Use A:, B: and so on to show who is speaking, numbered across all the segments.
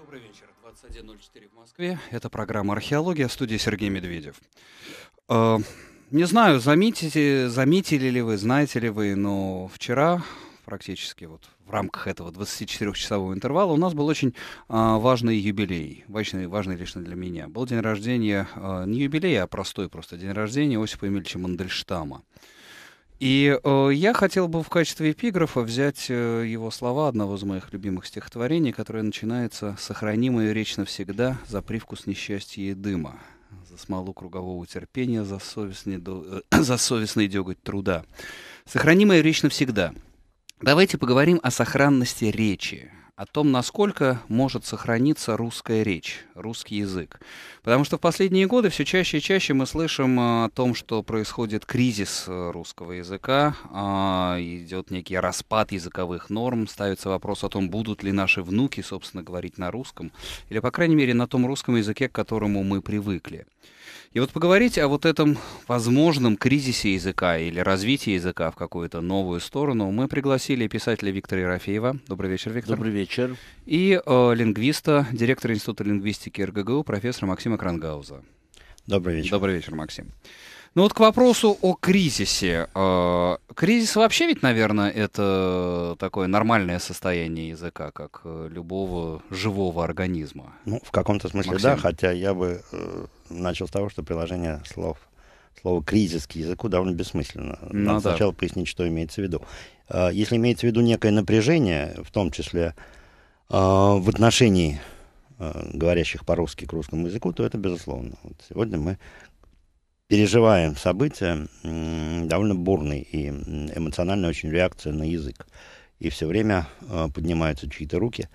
A: Добрый вечер. 21.04 в Москве. Это программа «Археология». В студии Сергей Медведев. Э, не знаю, заметите, заметили ли вы, знаете ли вы, но вчера практически вот в рамках этого 24-часового интервала у нас был очень а, важный юбилей, важный, важный лично для меня. Был день рождения, а, не юбилей, а простой просто день рождения Осипа Эмильевича Мандельштама. И э, я хотел бы в качестве эпиграфа взять э, его слова одного из моих любимых стихотворений, которое начинается «Сохрани речь навсегда за привкус несчастья и дыма, за смолу кругового терпения, за совестный, до... Э, за совестный деготь труда. Сохранимая речь навсегда». Давайте поговорим о сохранности речи, о том, насколько может сохраниться русская речь, русский язык. Потому что в последние годы все чаще и чаще мы слышим э, о том, что происходит кризис э, русского языка, а, идет некий распад языковых норм, ставится вопрос о том, будут ли наши внуки, собственно, говорить на русском, или, по крайней мере, на том русском языке, к которому мы привыкли. И вот поговорить о вот этом возможном кризисе языка или развитии языка в какую-то новую сторону мы пригласили писателя Виктора Ерофеева. Добрый вечер, Виктор. Добрый вечер. И э, лингвиста, директора Института лингвистики РГГУ, профессора Максима Крангауза. Добрый вечер. Добрый вечер, Максим. Ну вот к вопросу о кризисе. Э, кризис вообще ведь, наверное, это такое нормальное состояние языка, как э, любого живого организма.
B: Ну, в каком-то смысле, Максим. да, хотя я бы э, начал с того, что приложение слов слово кризис к языку довольно бессмысленно. Ну, Надо да. сначала пояснить, что имеется в виду. А, если имеется в виду некое напряжение, в том числе а, в отношении а, говорящих по-русски к русскому языку, то это безусловно. Вот сегодня мы переживаем события довольно бурной и эмоциональной очень реакции на язык. И все время поднимаются чьи-то руки,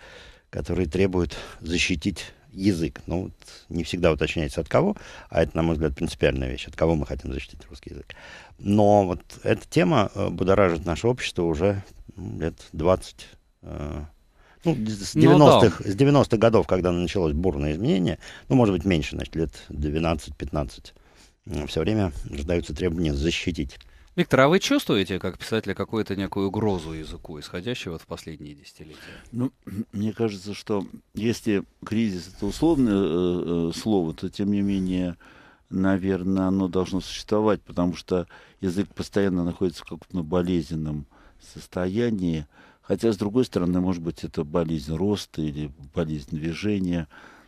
B: которые требуют защитить язык. Ну, вот не всегда уточняется от кого, а это, на мой взгляд, принципиальная вещь, от кого мы хотим защитить русский язык. Но вот эта тема э, будоражит наше общество уже ну, лет 20 э, ну, с 90-х, ну, да. 90 годов, когда началось бурное изменение, ну, может быть, меньше, значит, лет 12-15, все время ждаются требования защитить
A: Виктор, а вы чувствуете, как писателя, какую-то некую угрозу языку, исходящую вот в последние десятилетия?
B: Ну, мне кажется, что
C: если кризис — это условное э, э, слово, то, тем не менее, наверное, оно должно существовать, потому что язык постоянно находится в каком-то болезненном состоянии. Хотя, с другой стороны, может быть, это болезнь роста или болезнь движения.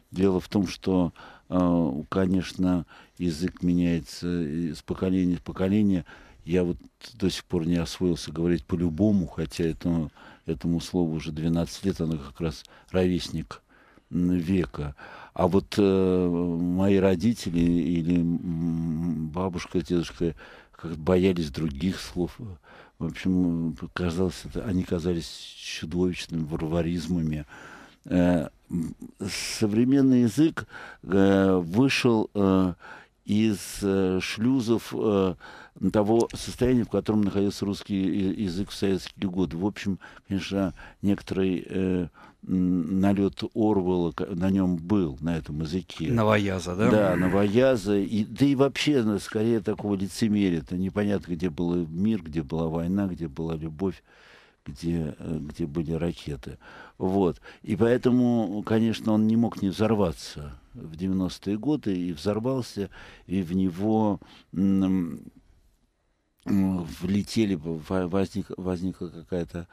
C: Дело в том, что, э, конечно, язык меняется из поколения в поколение. Я вот до сих пор не освоился говорить по-любому, хотя этому, этому слову уже 12 лет, оно как раз ровесник века. А вот э, мои родители или бабушка, дедушка как боялись других слов. В общем, казалось, это, они казались чудовищными варваризмами. Э, современный язык э, вышел э, из э, шлюзов э, того состояния, в котором находился русский язык в советские годы. В общем, конечно, некоторый э, налет Орвелла на нем был, на этом языке. Новояза, да? Да, новояза. И, да и вообще, ну, скорее, такого лицемерия. Это непонятно, где был мир, где была война, где была любовь где, э, где были ракеты. Вот. И поэтому, конечно, он не мог не взорваться в 90-е годы, и взорвался, и в него влетели, возник, возникла какая-то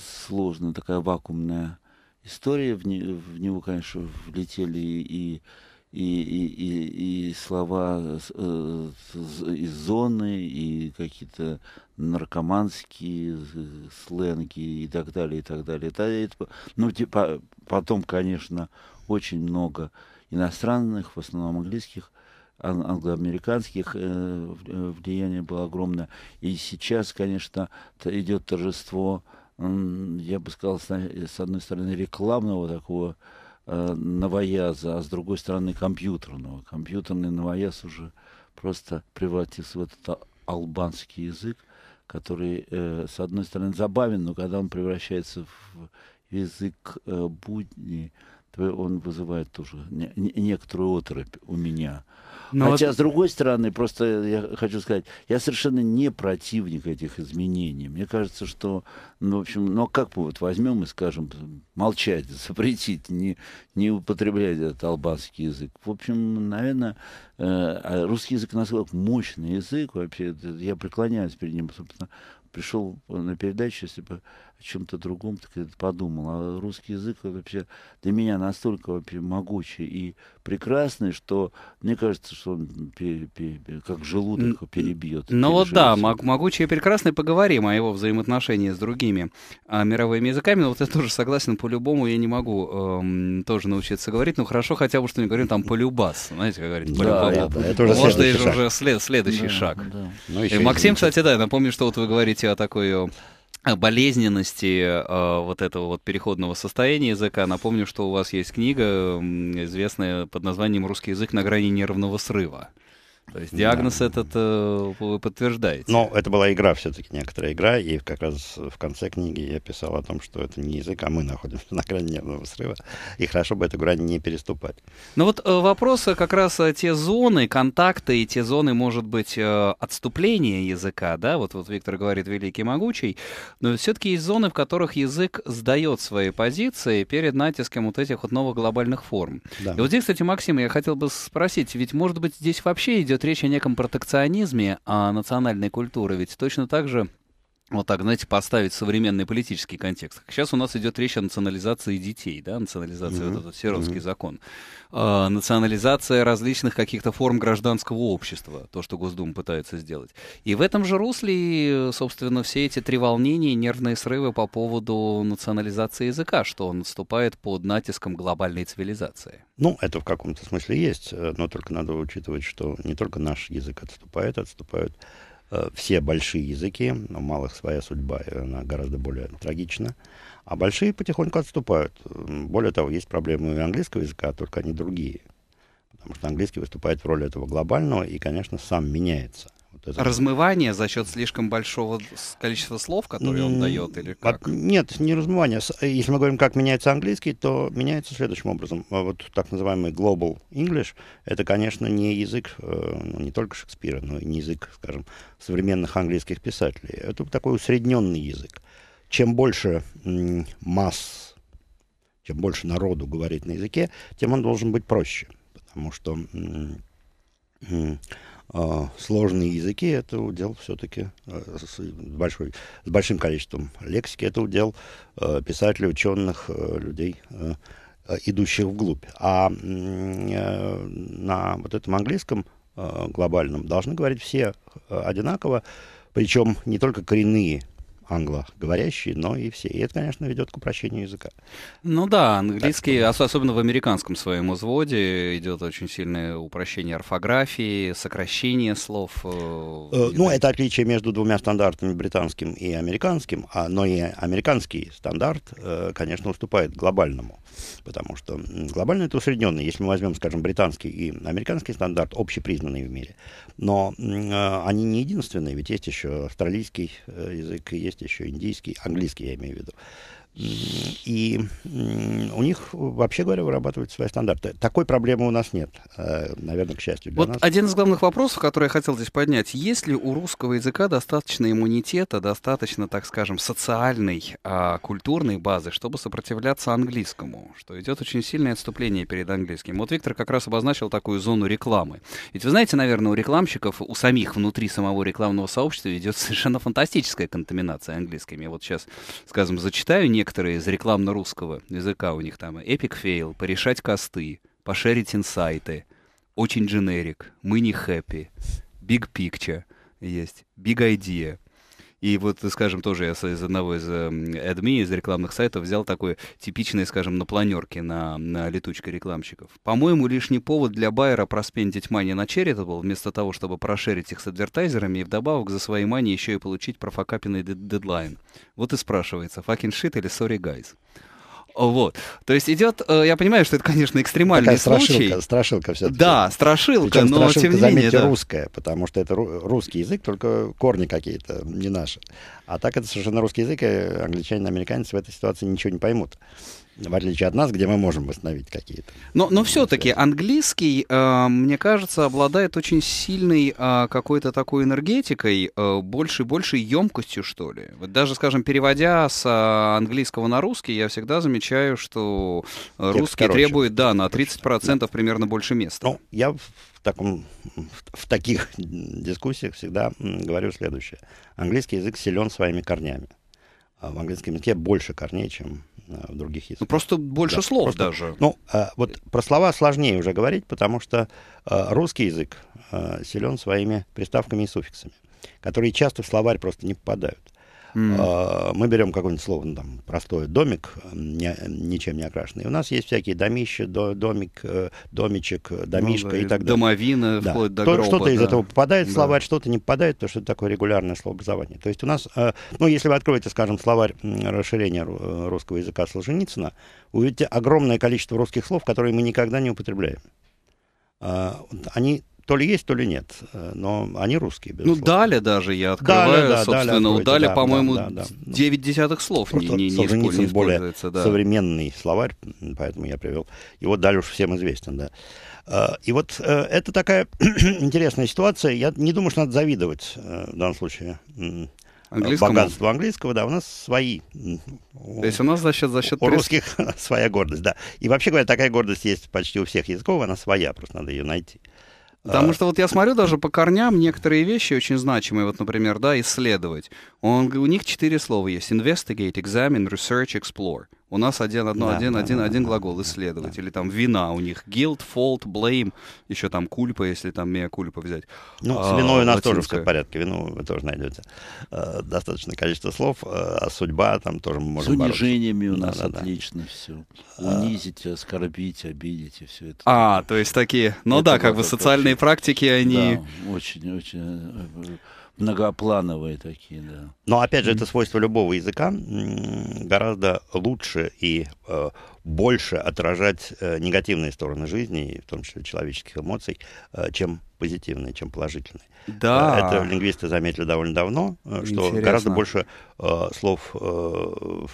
C: сложная такая вакуумная история. В, не, в него, конечно, влетели и, и, и, и, и слова э, из зоны, и какие-то наркоманские сленги и так далее, и так далее. Это, это, ну, типа, потом, конечно, очень много иностранных, в основном английских англоамериканских э, э, влияние было огромное. И сейчас, конечно, идет торжество, я бы сказал, э, с одной стороны, рекламного такого э, новояза, а с другой стороны, компьютерного. Компьютерный новояз уже просто превратился в этот а, албанский язык, который, с одной стороны, забавен, но когда он превращается в язык будни, то он вызывает тоже некоторую отрыв у меня. Но Хотя, вот... с другой стороны, просто я хочу сказать, я совершенно не противник этих изменений. Мне кажется, что, ну, в общем, ну, а как мы вот возьмем и скажем, молчать, запретить, не, не употреблять этот албанский язык. В общем, наверное, э, а русский язык насколько мощный язык, вообще, я преклоняюсь перед ним, собственно, пришел на передачу, если бы о чем-то другом, так подумал. А русский язык вообще для меня настолько вообще могучий и прекрасный, что мне кажется, что он пе- пе- как желудок перебьет. Ну вот да, мог,
A: могучий и прекрасный. Поговорим о его взаимоотношении с другими а, мировыми языками. Но ну вот я тоже согласен, по-любому я не могу эм, тоже научиться говорить. Ну хорошо, хотя бы что не говорим там полюбас. Знаете, как говорить? Да, это, это уже Может, это следующий да, шаг. Да. Ну, и э, Максим, извините. кстати, да, напомню, что вот вы говорите о такой болезненности э, вот этого вот переходного состояния языка. Напомню, что у вас есть книга, известная под названием «Русский язык на грани нервного срыва». То есть диагноз да. этот э, вы подтверждаете?
B: Ну, это была игра все-таки, некоторая
A: игра, и как раз
B: в конце книги я писал о том, что это не язык, а мы находимся на грани нервного срыва, и хорошо бы эту грань не переступать.
A: Ну вот э, вопрос как раз те зоны контакты и те зоны, может быть, э, отступления языка, да, вот, вот Виктор говорит «великий могучий», но все-таки есть зоны, в которых язык сдает свои позиции перед натиском вот этих вот новых глобальных форм. Да. И вот здесь, кстати, Максим, я хотел бы спросить, ведь, может быть, здесь вообще идет идет речь о неком протекционизме а национальной культуры, ведь точно так же вот так, знаете, поставить современный политический контекст. Сейчас у нас идет речь о национализации детей, да, национализация, mm-hmm. вот этот Серовский mm-hmm. закон, э, национализация различных каких-то форм гражданского общества, то, что Госдума пытается сделать. И в этом же русле, собственно, все эти три волнения, нервные срывы по поводу национализации языка, что он отступает под натиском глобальной цивилизации.
B: Ну, это в каком-то смысле есть, э, но только надо учитывать, что не только наш язык отступает, отступают Э, все большие языки, но малых своя судьба, она гораздо более трагична. А большие потихоньку отступают. Более того, есть проблемы и английского языка, только они другие. Потому что английский выступает в роли этого глобального и, конечно,
A: сам меняется. Вот Размывание за счет слишком большого количества слов, которые он дает, или а, как?
B: Нет, не размывание. Э, если мы говорим, как меняется английский, то меняется следующим образом. А вот так называемый global English — это, конечно, не язык э, ну, не только Шекспира, но и не язык, скажем, современных английских писателей. Это такой усредненный язык. Чем больше масс, чем больше народу говорит на языке, тем он должен быть проще. Потому что а, сложные языки, это удел все-таки а, с, большой, с большим количеством лексики, это удел а, писателей, ученых, людей, идущих вглубь. А э, на вот этом английском глобальном должны говорить все одинаково, причем не только коренные англоговорящие, но и все. И это, конечно, ведет к упрощению языка.
A: Ну да, английский, так, особенно в американском своем изводе, идет очень сильное упрощение орфографии, сокращение слов. Э,
B: э ну, это отличие между двумя стандартами, британским и американским, а, но и американский стандарт, э, конечно, уступает глобальному, потому что глобальный это усредненный. Если мы возьмем, скажем, британский и американский стандарт, общепризнанный в мире, но э, они не единственные, ведь есть еще австралийский э, язык, есть есть еще индийский, английский я имею в виду. И у них, вообще говоря, вырабатывают свои стандарты. Такой проблемы у нас нет, э, наверное, к счастью. Для вот нас. один
A: из главных вопросов, который я хотел здесь поднять. Есть ли у русского языка достаточно иммунитета, достаточно, так скажем, социальной, а, культурной базы, чтобы сопротивляться английскому? Что идет очень сильное отступление перед английским. Вот Виктор как раз обозначил такую зону рекламы. Ведь вы знаете, наверное, у рекламщиков, у самих внутри самого рекламного сообщества идет совершенно фантастическая контаминация английскими. Я вот сейчас, скажем, зачитаю некоторые некоторые из рекламно-русского языка у них там эпик фейл, порешать косты, пошерить инсайты, очень дженерик, мы не хэппи, big picture есть, big idea, и вот, скажем, тоже я из одного из эм, адми, из рекламных сайтов взял такой типичный, скажем, на планерке, на, на летучке рекламщиков. По-моему, лишний повод для байера проспендить мани на был вместо того, чтобы прошерить их с адвертайзерами и вдобавок за свои мани еще и получить профокапенный дедлайн. Вот и спрашивается, fucking shit или sorry guys? Вот. То есть идет, э, я понимаю, что это, конечно, экстремальный Такая случай. Страшилка, страшилка все Да, страшилка, Причем но страшилка, тем не заметьте, менее. Да. русская,
B: потому что это русский язык, только корни какие-то, не наши. А так это совершенно русский язык, и англичане, американцы в этой ситуации ничего не поймут в отличие от нас, где мы можем восстановить
A: какие-то. Но, но все-таки английский, э, мне кажется, обладает очень сильной э, какой-то такой энергетикой, э, больше большей емкостью, что ли. Вот даже, скажем, переводя с э, английского на русский, я всегда замечаю, что э, русский короче, требует, да, на 30% да. примерно больше места. Ну, я в, таком, в таких
B: дискуссиях всегда говорю следующее. Английский язык силен своими корнями. А, в английском языке больше корней, чем а, в других ну, языках. Ну, просто больше да, слов просто, даже. Ну, а, вот про слова сложнее уже говорить, потому что русский язык силен своими приставками и суффиксами, которые часто в словарь просто не попадают. Mm. Мы берем какое нибудь словно, там, простой домик, не, ничем не окрашенный. У нас есть всякие домища, домик, э, домичек, домишка ну, да, и так далее.
A: Домовина, да. вплоть до То, гроба. Что-то да. из этого попадает в словарь,
B: да. что-то не попадает, то что это такое регулярное словообразование. То есть у нас, э, ну, если вы откроете, скажем, словарь расширения э, русского языка Солженицына, увидите огромное количество русских слов, которые мы никогда не употребляем. А, они то ли есть, то ли нет. Э, но они русские, ну, безусловно. Ну, Даля даже я открываю, Даля, да, собственно, Даля, у Даля, да, по-моему, да, да,
A: да. 9 десятых слов Просто не, не, не, используется, Да.
B: современный словарь, поэтому я привел. И вот Даль уж всем известен, да. Э, и вот э, это такая интересная ситуация. Я не думаю, что надо завидовать в данном случае английскому. богатство английского, да, у нас свои. То есть у нас за счет, за счет... У русских своя гордость, да. И вообще говоря, такая гордость
A: есть почти у всех языков, она своя, просто надо ее найти. Потому а. что вот я смотрю даже по корням некоторые вещи очень значимые, вот, например, да, исследовать. Он, у них четыре слова есть. Investigate, examine, research, explore у нас один, одно, да, один, да, один, да, один да, глагол исследовать. Да. Или там вина у них. Guilt, fault, blame. Еще там кульпа, если там мея кульпа взять. Ну, а, с виной у нас латинское. тоже все в
B: порядке. Вину вы тоже найдете. Э, достаточное количество слов. Э, а судьба там тоже мы
C: можем С унижениями бороться. у нас да, да, отлично да. все.
B: Э, Унизить, оскорбить,
C: обидеть и все это.
A: А, то есть такие... Ну это да, как бы социальные очень... практики, они...
C: Да,
B: очень-очень многоплановые такие, да. Но опять же, это свойство любого языка гораздо лучше и э, больше отражать э, негативные стороны жизни, в том числе человеческих эмоций, э, чем позитивные, чем положительные.
A: Да. Э, это лингвисты
B: заметили довольно давно, э, что Интересно. гораздо больше э, слов э,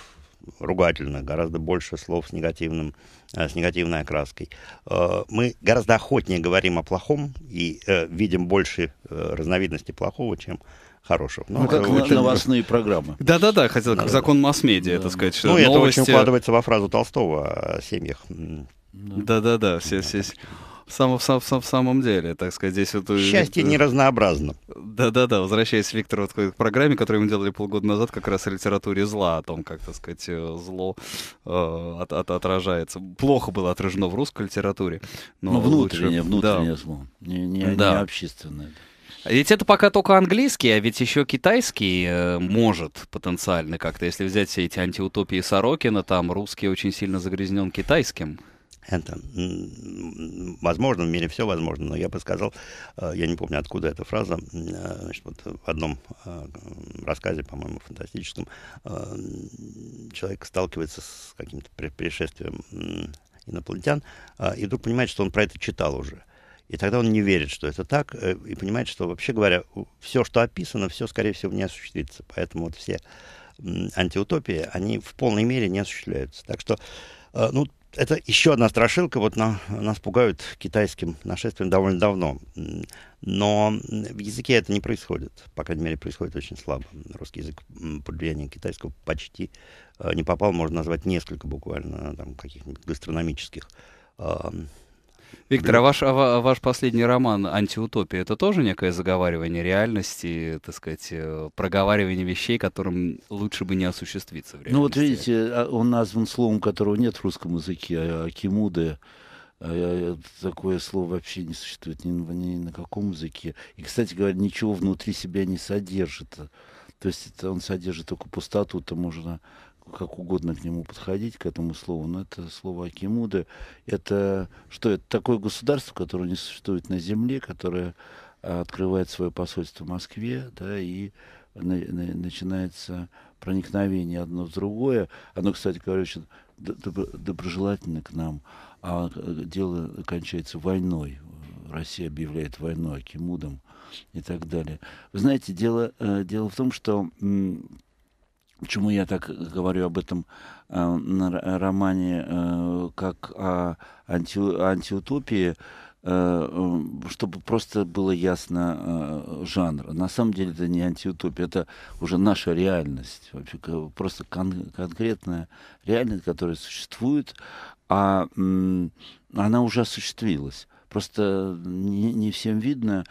B: ругательных, гораздо больше слов с, негативным, э, с негативной окраской. Э, мы гораздо охотнее говорим о плохом и э, видим больше разновидностей плохого, чем хорошего. Ну, ну как вы, новостные
A: программы. Да-да-да, хотя как закон масс-медиа, да. так сказать. Ну, новости... это очень укладывается во фразу Толстого о семьях. Да-да-да, все-все. Да в самом, в, самом, в самом деле, так сказать, здесь вот... Э, Счастье э, не разнообразно. Да-да-да, возвращаясь, Виктор, вот к программе, которую мы делали полгода назад, как раз о литературе зла, о том, как, так сказать, э, зло э, от, от, отражается. Плохо было отражено в русской литературе. Но ну, внутреннее, лучше... внутреннее да. зло, не, не, да. не
C: общественное.
A: А ведь это пока только английский, а ведь еще китайский э, может потенциально как-то, если взять все эти антиутопии Сорокина, там русский очень сильно загрязнен китайским. Это,
B: возможно, в мире все возможно, но я бы сказал, э, я не помню, откуда эта фраза, э, значит, вот в одном э, рассказе, по-моему, фантастическом, человек сталкивается с каким-то пришествием инопланетян, и вдруг понимает, что он про это читал уже. И тогда он не верит, что это так, и понимает, что, вообще говоря, все, что описано, все, скорее всего, не осуществится. Поэтому вот все антиутопии, они в полной мере не осуществляются. Так что, ну, это еще одна страшилка. Вот на, нас пугают китайским нашествием довольно давно. Но в языке это не происходит. По крайней мере, происходит очень слабо. Русский язык под влиянием китайского почти э, не попал. Можно назвать несколько буквально там, каких-нибудь гастрономических
A: Виктор, а ваш, а, а ваш последний роман «Антиутопия» — это тоже некое заговаривание реальности, так сказать, э, проговаривание вещей, которым лучше бы не осуществиться в реальности? Ну вот видите,
C: а, он назван словом, которого нет в русском языке, «акимуды». А, такое слово вообще не существует ни, ни на каком языке. И, кстати говоря, ничего внутри себя не содержит. То есть это он содержит только пустоту, то можно как угодно к нему подходить, к этому слову, но это слово Акимуда. Это что, это такое государство, которое не существует на земле, которое а, открывает свое посольство в Москве, да, и на, на, начинается проникновение одно в другое. Оно, кстати говоря, очень доброжелательно к нам, а э, дело кончается войной. Россия объявляет войну Акимудам и так далее. Вы знаете, дело, э, дело в том, что Почему я так говорю об этом э, э романе э, как о анти, антиутопии? Э, э, чтобы просто было ясно жанр. На самом деле это не антиутопия, это уже наша реальность, вообще просто кон- конкретная реальность, которая существует, а она уже осуществилась. Просто не, не всем видно,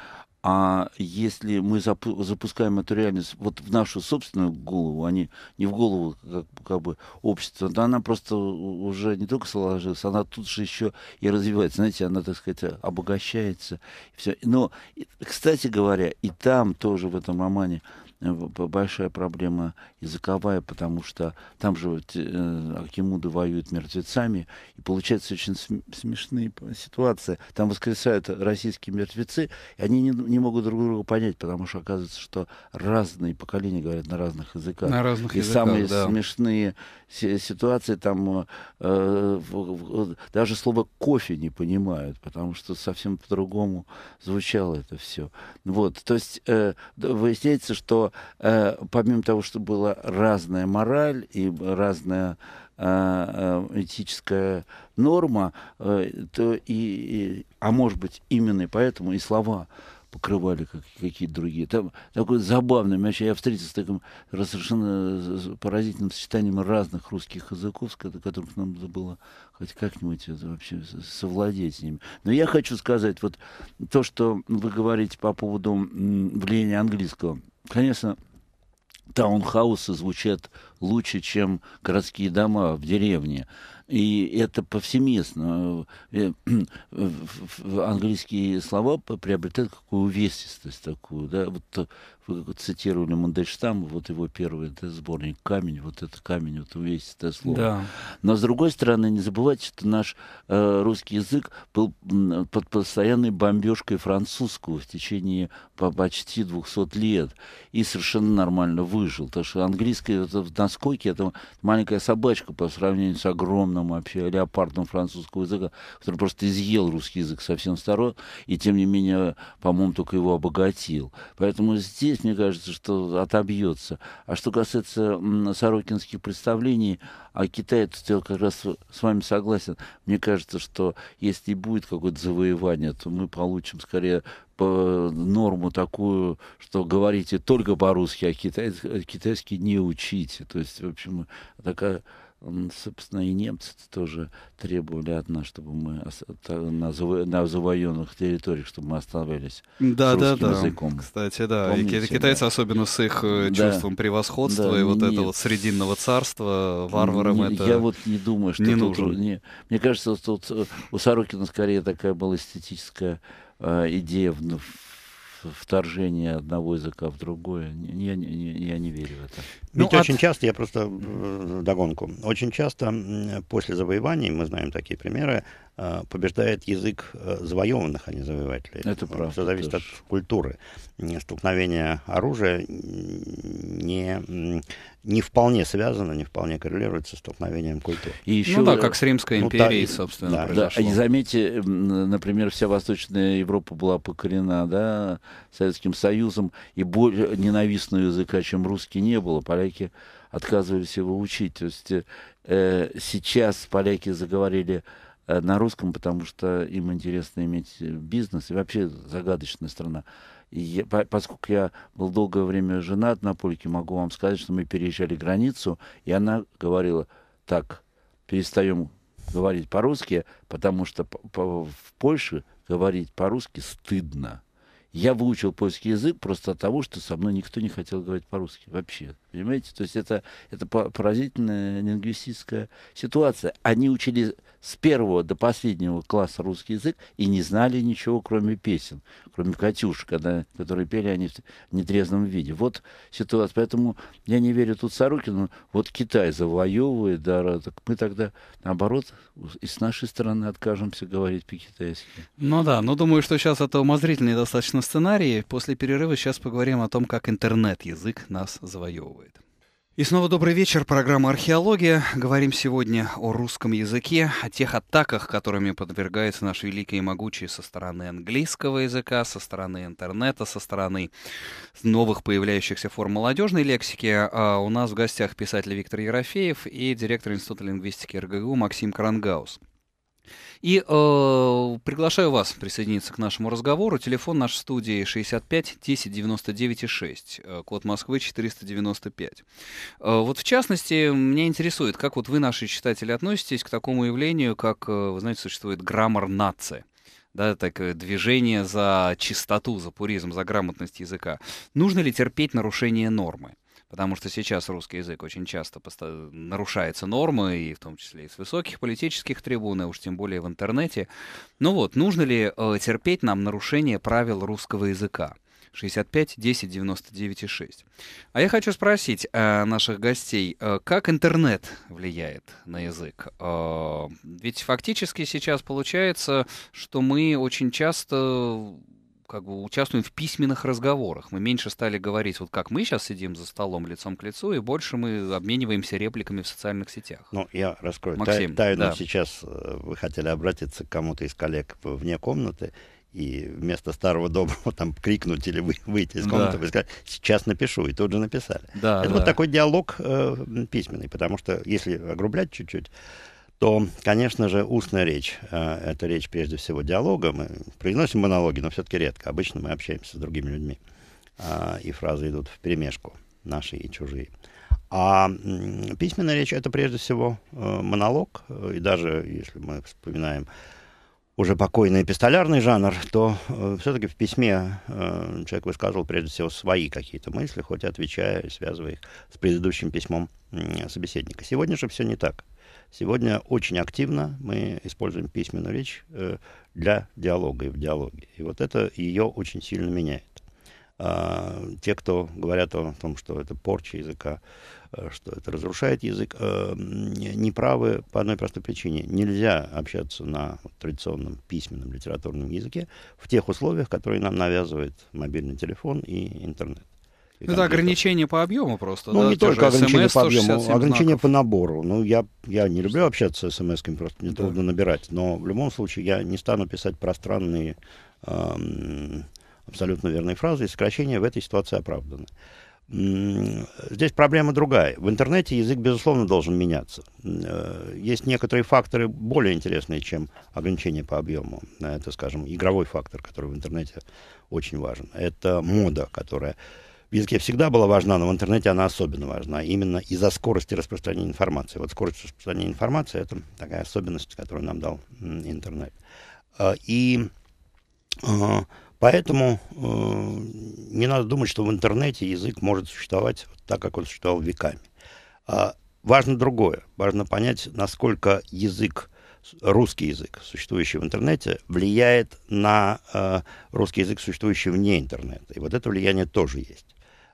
C: а если мы запускаем эту реальность вот в нашу собственную голову, а не, не в голову как, как бы общества, то она просто уже не только сложилась, она тут же еще и развивается. Знаете, она, так сказать, обогащается. Все. Но, кстати говоря, и там тоже в этом романе большая проблема языковая, потому что там же вот, э, Акимуды воюют мертвецами, и получается очень смешные ситуации. Там воскресают российские мертвецы, и они не, не могут друг друга понять, потому что оказывается, что разные поколения говорят на разных языках. На разных и языках, самые да. смешные ситуации там э, э, э, даже слово кофе не понимают, потому что совсем по-другому звучало это все. Вот, то есть э, выясняется, что э, помимо того, что была разная мораль и разная э, э, этическая норма, э, то и, и, а может быть именно поэтому и слова покрывали как, какие-то другие. Там такой забавный вообще я встретился с таким совершенно поразительным сочетанием разных русских языков, с которых нам надо было хоть как-нибудь э, вообще совладеть с ними. Но я хочу сказать, вот то, что вы говорите по поводу влияния английского – конечно, таунхаусы звучат лучше, чем городские дома в деревне. И это повсеместно. Э, э, английские слова приобретают какую увесистость такую. Да? Вот цитировали Мандельштама, вот его первый это сборник «Камень», вот это «Камень», вот весь это слово. Да. Но, с другой стороны, не забывайте, что наш э, русский язык был под постоянной бомбежкой французского в течение почти 200 лет и совершенно нормально выжил. Потому что английский это в наскоке это маленькая собачка по сравнению с огромным вообще леопардом французского языка, который просто изъел русский язык совсем второй, и тем не менее, по-моему, только его обогатил. Поэтому здесь здесь, мне кажется, что отобьется. А что касается сорокинских представлений о а Китае, то я как раз с вами согласен. Мне кажется, что если будет какое-то завоевание, то мы получим скорее норму такую, что говорите только по-русски, а китайский, китайский не учите. То есть, в общем, такая собственно, и немцы -то тоже требовали от нас, чтобы мы на, заво... на завоеванных территориях, чтобы мы оставались да, с да, да. языком. Кстати, да. Помните, и китайцы, да?
A: особенно с их э, чувством да. превосходства да, и вот нет. этого вот срединного царства, варварам не, это Я вот не думаю, что не тут... Нужен.
C: Не... Мне кажется, тут э, у Сорокина скорее такая была эстетическая э, идея в, вторжение
B: одного языка в другое. Я, я, я не верю в это. Ну, Ведь от... очень часто, я просто э, догонку, очень часто после завоеваний, мы знаем такие примеры, э, побеждает язык э, завоеванных, а не завоевателей. Это правда. Все зависит от культуры. Столкновение оружия не, не вполне связано, не вполне коррелируется с столкновением культур.
A: И еще... Ну да, как с Римской империей, ну, да, собственно, да, произошло. Да. И
C: заметьте, например, вся Восточная Европа была покорена да, Советским Союзом, и более ненавистного языка, чем русский, не было поляки отказывались его учить. То есть э, сейчас поляки заговорили э, на русском, потому что им интересно иметь э, бизнес. И вообще загадочная страна. И я, по, поскольку я был долгое время женат на Польке, могу вам сказать, что мы переезжали границу, и она говорила, так, перестаем говорить по-русски, потому что по, по, в Польше говорить по-русски стыдно. Я выучил польский язык просто от того, что со мной никто не хотел говорить по-русски вообще. Понимаете? То есть это, это поразительная лингвистическая ситуация. Они учили с первого до последнего класса русский язык и не знали ничего, кроме песен, кроме «Катюш», когда, которые пели они в нетрезвом виде. Вот ситуация. Поэтому я не верю тут Сорокину. Вот Китай завоевывает, да, так мы тогда, наоборот, и с нашей стороны откажемся
A: говорить по-китайски. Ну да, но думаю, что сейчас это умозрительный достаточно сценарий. После перерыва сейчас поговорим о том, как интернет-язык нас завоевывает. И снова добрый вечер. Программа «Археология». Говорим сегодня о русском языке, о тех атаках, которыми подвергается наш великий и могучий со стороны английского языка, со стороны интернета, со стороны новых появляющихся форм молодежной лексики. А у нас в гостях писатель Виктор Ерофеев и директор Института лингвистики РГГУ Максим Крангаус. И э, приглашаю вас присоединиться к нашему разговору. Телефон нашей студии 65 10 99 6, код Москвы 495. Э, вот в частности, меня интересует, как вот вы, наши читатели, относитесь к такому явлению, как, э, вы знаете, существует граммар нация да, такое э, движение за чистоту, за пуризм, за грамотность языка. Нужно ли терпеть нарушение нормы? потому что сейчас русский язык очень часто нарушается нормы, и в том числе и с высоких политических трибун, и уж тем более в интернете. Ну вот, нужно ли э, терпеть нам нарушение правил русского языка? 65 10 99 6. А я хочу спросить э, наших гостей, э, как интернет влияет на язык? Э, ведь фактически сейчас получается, что мы очень часто как бы участвуем в письменных разговорах. Мы меньше стали говорить, вот как мы сейчас сидим за столом лицом к лицу, и больше мы обмениваемся репликами в социальных сетях.
B: Ну, я раскрою Максим, тай, тайну. Да. Сейчас э, вы хотели обратиться к кому-то из коллег вне комнаты, и вместо старого доброго там крикнуть или выйти из комнаты, да. вы сказали, сейчас напишу, и тут же написали. Да, Это да. вот такой диалог э, письменный, потому что, если огрублять чуть-чуть, то, конечно же, устная речь э, это речь прежде всего диалога. Мы произносим монологи, но все-таки редко. Обычно мы общаемся с другими людьми, э, и фразы идут в перемешку, наши и чужие. А письменная речь – это прежде всего э, монолог, и даже если мы вспоминаем уже покойный эпистолярный жанр, то все-таки в письме человек высказывал прежде всего свои какие-то мысли, хоть и отвечая связывая их с предыдущим письмом собеседника. Сегодня же все не так. Сегодня очень активно мы используем письменную речь э, для диалога и в диалоге. И вот это ее очень сильно меняет. А, те, кто говорят о том, что это порча языка, э, что это разрушает язык, э, неправы по одной простой причине. Нельзя общаться на традиционном письменном литературном языке в тех условиях, которые нам навязывает мобильный телефон и интернет.
A: Это ну ограничение по объему просто, Ну, да? не Тоже только ограничение по объему, ограничение
B: знаков. по набору. Ну, я, я не люблю общаться с смс-ками, просто мне да. набирать. Но в любом случае я не стану писать пространные, эм, абсолютно верные фразы, и сокращения в этой ситуации оправданы. Здесь проблема другая. В интернете язык, безусловно, должен меняться. Э, есть некоторые факторы более интересные, чем ограничение по объему. Это, скажем, игровой фактор, который в интернете очень важен. Это мода, которая в языке всегда была важна, но в интернете она особенно важна, именно из-за скорости распространения информации. Вот скорость распространения информации — это такая особенность, которую нам дал интернет. А, и а, Поэтому э, не надо думать, что в интернете язык может существовать так, как он существовал веками. А, важно другое. Важно понять, насколько язык, русский язык, существующий в интернете, влияет на э, русский язык, существующий вне интернета. И вот это влияние тоже есть.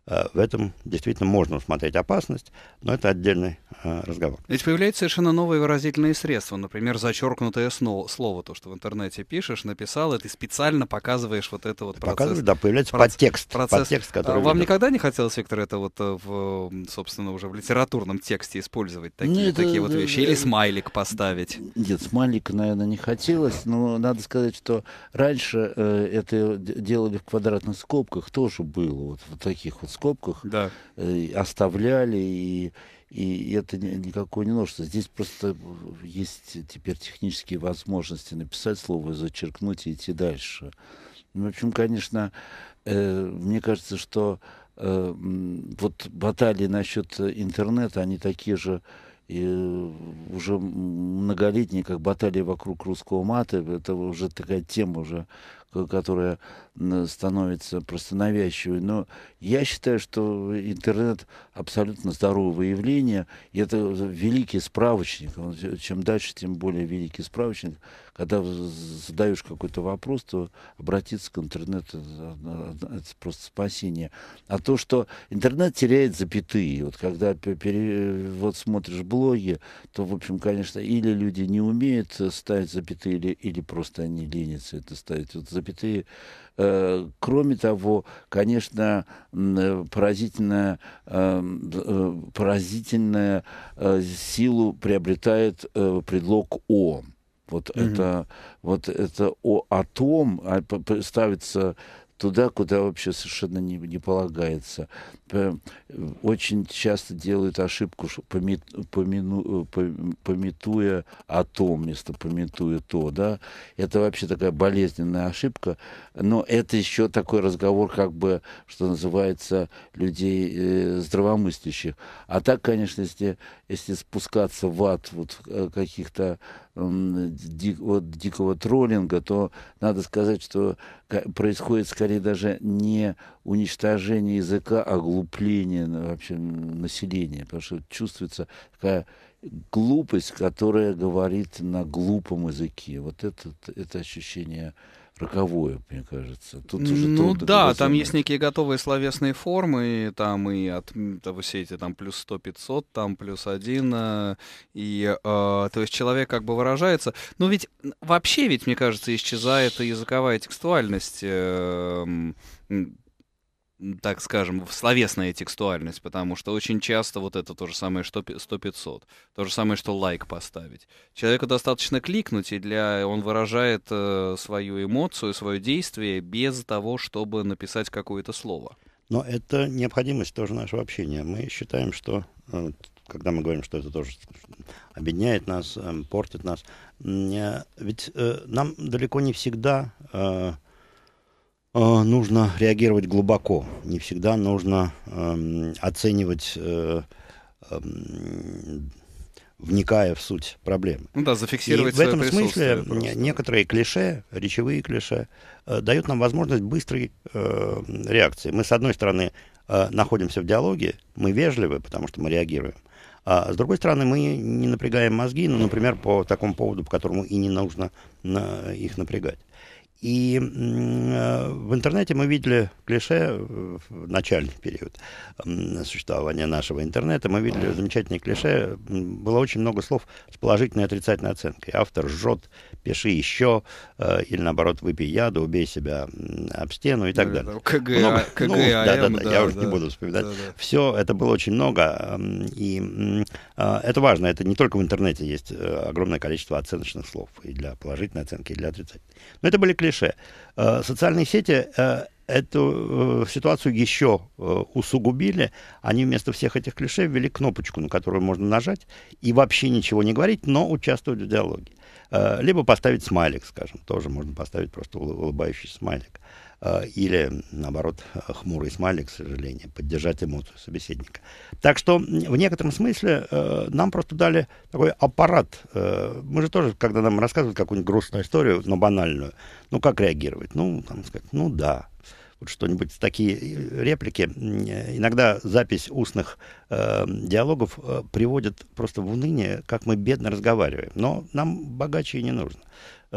B: Э, в этом действительно можно усмотреть опасность, но это отдельный э, разговор.
A: Ведь появляются совершенно новые выразительные средства. Например, зачеркнутое слово, то, что в интернете пишешь, написал, и ты специально показываешь вот это вот процесс. Показываешь, да, появляется процесс,
B: подтекст. Процесс.
A: подтекст который а Вам никогда не хотелось, Виктор, это вот, э, в, собственно, уже в литературном тексте использовать такие, Нет, такие вот вещи? Или смайлик поставить?
C: Нет, смайлик, наверное, не хотелось, но надо сказать, что раньше э, это делали в квадратных скобках, тоже было вот в таких вот скобках да. э, оставляли, и, и это никакое не нужно. Здесь просто есть теперь технические возможности написать слово, зачеркнуть и идти дальше. В общем, конечно, э, мне кажется, что э, вот баталии насчет интернета, они такие же и э, уже многолетние, как баталии вокруг русского мата, это уже такая тема уже, которая становится просто навязчивой. Но я считаю, что интернет абсолютно здоровое явление. И это великий справочник. Чем дальше, тем более великий справочник. Когда задаешь какой-то вопрос, то обратиться к интернету э, э, э, это просто спасение. А то, что интернет теряет запятые. Вот когда пере, вот смотришь блоги, то, в общем, конечно, или люди не умеют ставить запятые, или, или просто они ленятся это ставить. Вот запятые. Э, кроме того, конечно, э, поразительная, эм, э, поразительная силу приобретает предлог «о». Вот mm-hmm. это вот это о, о том а, ставится туда, куда вообще совершенно не, не полагается. Очень часто делают ошибку, помет, пометуя о том, вместо пометуя то. Да? Это вообще такая болезненная ошибка. Но это еще такой разговор, как бы, что называется, людей э, здравомыслящих. А так, конечно, если, если спускаться в ад вот э, каких-то дик, от дикого троллинга, то надо сказать, что происходит скорее даже не уничтожение языка, а глупление вообще населения, потому что чувствуется такая глупость, которая говорит на глупом языке. Вот это, это
A: ощущение
C: роковое, мне кажется. Тут уже ну да, там есть
A: некие готовые словесные формы, там и от там, все эти там плюс 100-500, там плюс один, э, и э, то есть человек как бы выражается. Но ведь вообще ведь, мне кажется, исчезает языковая текстуальность. Э, так скажем, словесная текстуальность, потому что очень часто вот это то же самое, что 100-500, то же самое, что лайк поставить. Человеку достаточно кликнуть, и для... он выражает э, свою эмоцию, свое действие без того, чтобы написать какое-то слово.
B: Но это необходимость тоже нашего общения. Мы считаем, что э, когда мы говорим, что это тоже обедняет нас, эм, портит нас, ведь э, нам далеко не всегда э, а, нужно реагировать глубоко, не всегда нужно э, оценивать, э, э, вникая в суть проблемы. Ну да, зафиксировать. И в этом смысле просто. некоторые клише, речевые клише, э, дают нам возможность быстрой э, реакции. Мы с одной стороны э, находимся в диалоге, мы вежливы, потому что мы реагируем. А с другой стороны, мы не напрягаем мозги, ну, например, по такому поводу, по которому и не нужно на э, их напрягать. И э, в интернете мы видели клише э, в начальный период существования нашего интернета. Мы видели замечательные клише. Было очень много слов с положительной и отрицательной оценкой. Автор жжет, пиши еще, э, или наоборот, выпей яду, убей себя об стену и так далее. КГ, а, много... КГ, ну, АМ, да, да, да, я уже да, не буду вспоминать. Да, да. Все это было очень много, и это важно. Это не только в интернете есть огромное количество оценочных слов и для положительной оценки, и для отрицательной. Но это были клише клише. Э, социальные сети э, эту э, ситуацию еще усугубили. Они вместо всех этих клише ввели кнопочку, на которую можно нажать и вообще ничего не говорить, но участвовать в диалоге. либо поставить смайлик, скажем, тоже можно поставить просто улыбающий смайлик. Э, или, наоборот, э, хмурый смайлик, к сожалению, поддержать эмоцию собеседника. Так что в некотором смысле э, нам просто дали такой аппарат. Мы же тоже, когда нам рассказывают какую-нибудь грустную историю, но банальную, ну как реагировать? Ну, там сказать, ну да, вот что-нибудь такие реплики. Иногда запись устных э, диалогов э, приводит просто в уныние, как мы бедно разговариваем. Но нам богаче и не нужно.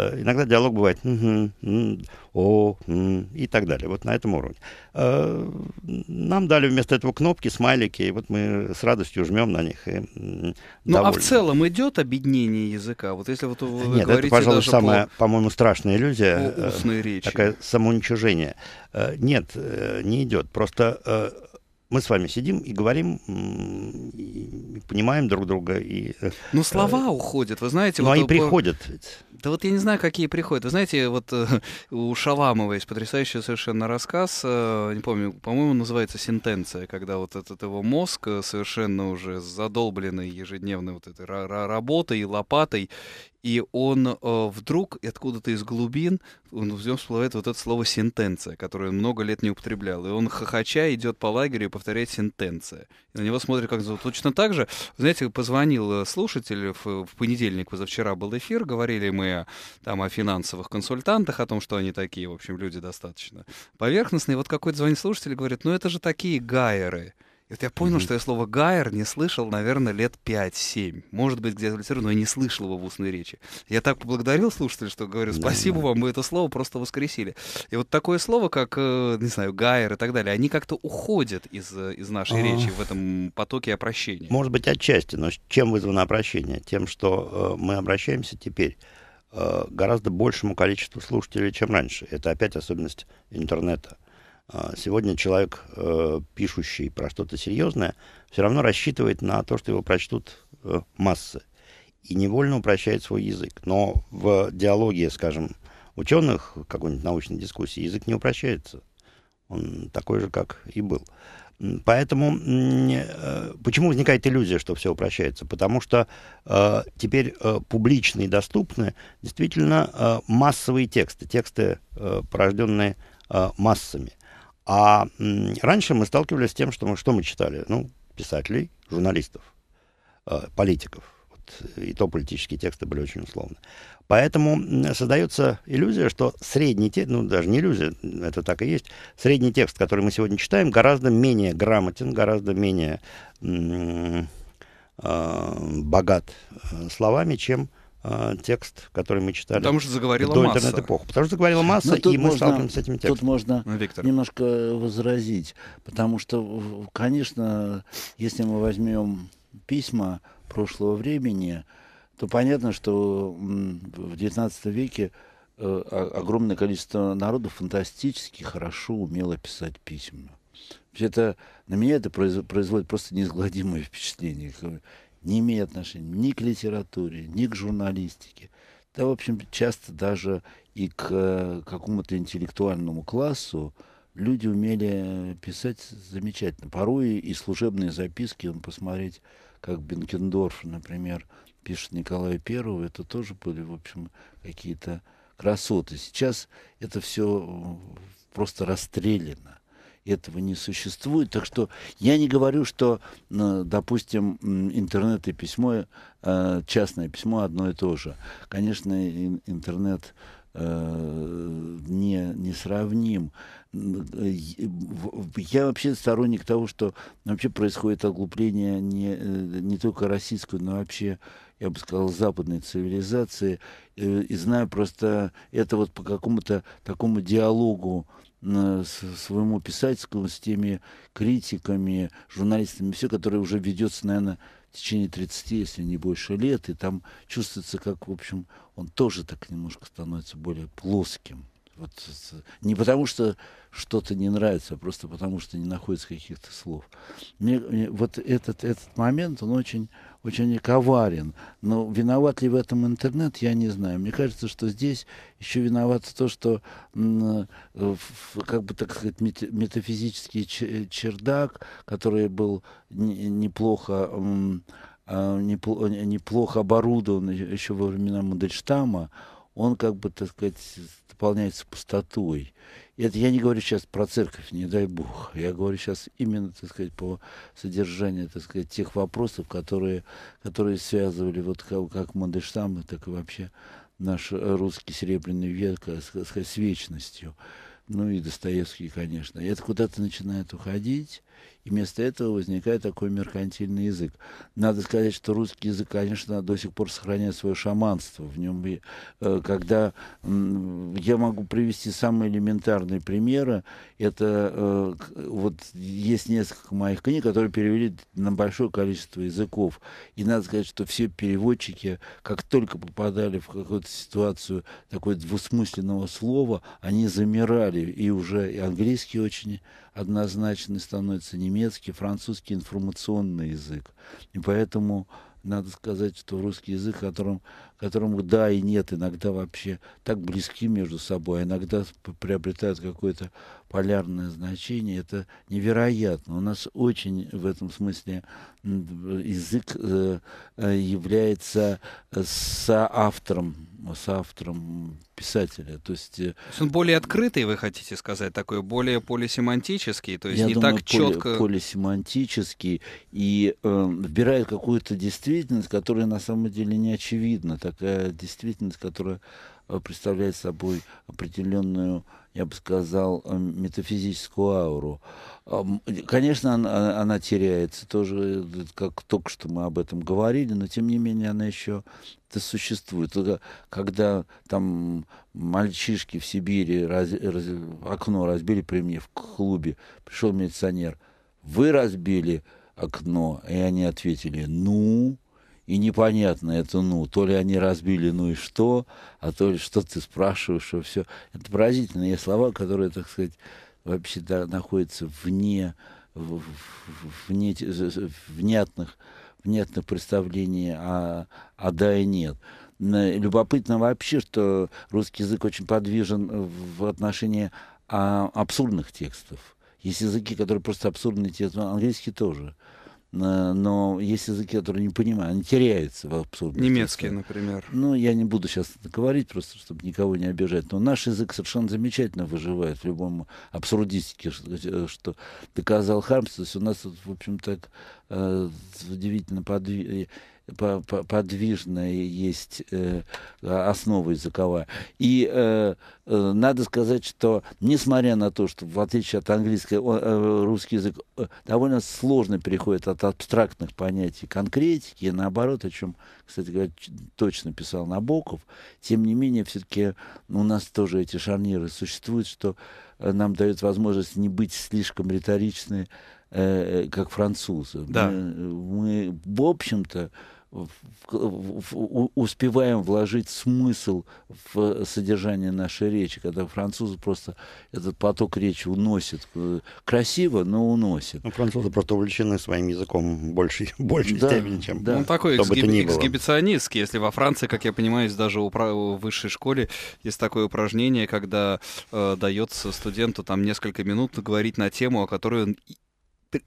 B: Э, иногда диалог бывает «угу», «о», и так далее. Вот на этом уровне. Э, нам дали вместо этого кнопки, смайлики, и вот мы с радостью жмем на них. И ну, а в
A: целом идет объединение языка? Вот если вот вы Нет, говорите это, пожалуй, самая, по...
B: по-моему, страшная иллюзия. Э, устной речи. Такое самоуничижение. Нет, не идет. Просто мы с вами сидим и говорим, и понимаем друг друга. И, ну, слова уходят,
A: вы знаете. но вот они по... приходят. Да вот я не знаю, какие приходят. Вы знаете, вот э, у Шаламова есть потрясающий совершенно рассказ, э, не помню, по-моему, называется «Сентенция», когда вот этот его мозг э, совершенно уже задолбленный ежедневной вот этой работой и лопатой, и он э, вдруг откуда-то из глубин, он, в всплывает вот это слово «сентенция», которое он много лет не употреблял. И он хохоча идет по лагерю и повторяет «сентенция» на него смотрят как зовут. Точно так же, знаете, позвонил э, слушатель в, в понедельник, позавчера был эфир, говорили мы э, там о финансовых консультантах, о том, что они такие, в общем, люди достаточно поверхностные. Вот какой-то звонит слушатель говорит, ну это же такие гайеры. И вот я понял, mm-hmm. что я слово «гайер» не слышал, наверное, лет 5-7. Может быть, где-то литература, но я не слышал его в устной речи. Я так поблагодарил слушателей, что говорю «спасибо mm-hmm. вам, вы это слово просто воскресили». И вот такое слово, как, э, не знаю, «гайер» и так далее, они как-то уходят из, э, из нашей uh-huh. речи в этом потоке обращения.
B: Может быть, отчасти, но чем вызвано обращение? Тем, что э, мы обращаемся теперь гораздо большему количеству слушателей, чем раньше. Это опять особенность интернета. А, сегодня человек, э, пишущий про что-то серьезное, все равно рассчитывает на то, что его прочтут э, массы. И невольно упрощает свой язык. Но в диалоге, скажем, ученых, какой-нибудь научной дискуссии, язык не упрощается. Он такой же, как и был. Поэтому э, почему возникает иллюзия, что все упрощается? Потому что э, теперь э, публично и доступны действительно э, массовые тексты, тексты, э, порожденные э, массами. А раньше мы сталкивались с тем, что мы, что мы читали? Ну, писателей, журналистов, э, политиков. Вот, э, и то политические тексты были очень условны. Поэтому создается иллюзия, что средний текст, ну даже не иллюзия, это так и есть, средний текст, который мы сегодня читаем, гораздо менее грамотен, гораздо менее э, богат словами, чем а, текст, который мы читали. Потому что заговорила до масса. эпоху Потому что заговорила масса, ну, и мы можно, сталкиваемся с этим текстом.
C: Тут можно ну, Виктор. немножко возразить, потому что, конечно, если мы возьмем письма прошлого времени, то понятно, что в XIX веке э, огромное количество народов фантастически хорошо умело писать письма. Это, на меня это производит просто неизгладимое впечатление не имея отношения ни к литературе, ни к журналистике, да, в общем, часто даже и к э, какому-то интеллектуальному классу люди умели писать замечательно. Порой и служебные записки, он посмотреть, как Бенкендорф, например, пишет Николаю Первому, это тоже были, в общем, какие-то красоты. Сейчас это все просто расстреляно этого не существует. Так что я не говорю, что, э, допустим, интернет и письмо, э, частное письмо одно и то же. Конечно, интернет э, не, не сравним. Я вообще сторонник того, что вообще происходит оглупление не, не только российскую, но вообще, я бы сказал, западной цивилизации. И знаю просто это вот по какому-то такому диалогу своему писательскому, с теми критиками, журналистами, все, которое уже ведется, наверное, в течение 30, если не больше лет, и там чувствуется, как, в общем, он тоже так немножко становится более плоским. Вот, не потому, что что-то не нравится, а просто потому, что не находится каких-то слов. Мне, мне, вот этот, этот момент, он очень ученик коварен, Но виноват ли в этом интернет, я не знаю. Мне кажется, что здесь еще виноват то, что, как бы так сказать, метафизический чердак, который был неплохо а, неплохо оборудован еще во времена Мандельштама, он как бы, так сказать, дополняется пустотой. Это я не говорю сейчас про церковь, не дай бог. Я говорю сейчас именно, так сказать, по содержанию, так сказать, тех вопросов, которые, которые связывали вот как, как Мандельштам, так и вообще наш русский серебряный век э, с, с, с вечностью. Ну и Достоевский, конечно. Это куда-то начинает уходить. И вместо этого возникает такой меркантильный язык. Надо сказать, что русский язык, конечно, до сих пор сохраняет свое шаманство. В нем, э, когда я могу привести самые элементарные примеры, это э, вот есть несколько моих книг, которые перевели на большое количество языков. И надо сказать, что все переводчики, как только попадали в какую-то ситуацию такой двусмысленного слова, они замирали. И уже и английский очень однозначный становится немецкий, французский информационный язык. И поэтому надо сказать, что русский язык, которым, которому да и нет иногда вообще так близки между собой, а иногда приобретают какое-то полярное значение, это невероятно. У нас очень в этом смысле язык э, э, является э, соавтором с автором писателя.
A: То есть, э, то есть он более открытый, вы хотите сказать, такой более полисемантический, то есть я не думаю, так поли, четко.
C: Полисемантический и э, вбирает какую-то действительность, которая на самом деле не очевидна, такая действительность, которая Э, представляет собой определенную я бы сказал, э, метафизическую ауру. Конечно, она, она теряется тоже, э, как только что мы об этом говорили, но тем не менее она еще существует. когда там мальчишки в Сибири раз, раз, окно разбили при мне в клубе, пришел милиционер, вы разбили окно, и они ответили, ну, и непонятно это «ну». То ли они разбили «ну и что», а то ли «что ты спрашиваешь», что все. Это поразительные слова, которые, так сказать, вообще да, находятся вне, в, в, вне внятных, внятных представлений о, о «да» и «нет». Э, любопытно вообще, что русский язык очень подвижен в отношении а, абсурдных текстов. Есть языки, которые просто абсурдные тексты, английский тоже. Э, но есть языки, которые не понимаю, они теряются в абсурдности. Немецкий, например. Ну, я не буду сейчас говорить, просто чтобы никого не обижать, но наш язык совершенно замечательно выживает в любом абсурдистике, что э, доказал Хармс, то есть у нас, в общем, так э, удивительно подвиг подвижная есть э, основа языковая. И э, э, надо сказать, что несмотря на то, что в отличие от английского, русский язык довольно сложно переходит от абстрактных понятий к конкретике, и наоборот, о чем, кстати говоря, точно писал Набоков, тем не менее, все-таки у нас тоже эти шарниры существуют, что нам дают возможность не быть слишком риторичными, как французы. Да. Мы, мы в общем-то, успеваем вложить смысл в содержание нашей речи, когда французы просто этот поток речи уносит. Э, красиво,
B: но уносит. Ну, французы просто увлечены своим языком больше, больше да, степени, чем да. Он ну, такой эксгиби-
A: эксгибиционист, если во Франции, как я понимаю, есть даже упра- в высшей школе есть такое упражнение, когда э, дается студенту там несколько минут говорить на тему, о которой он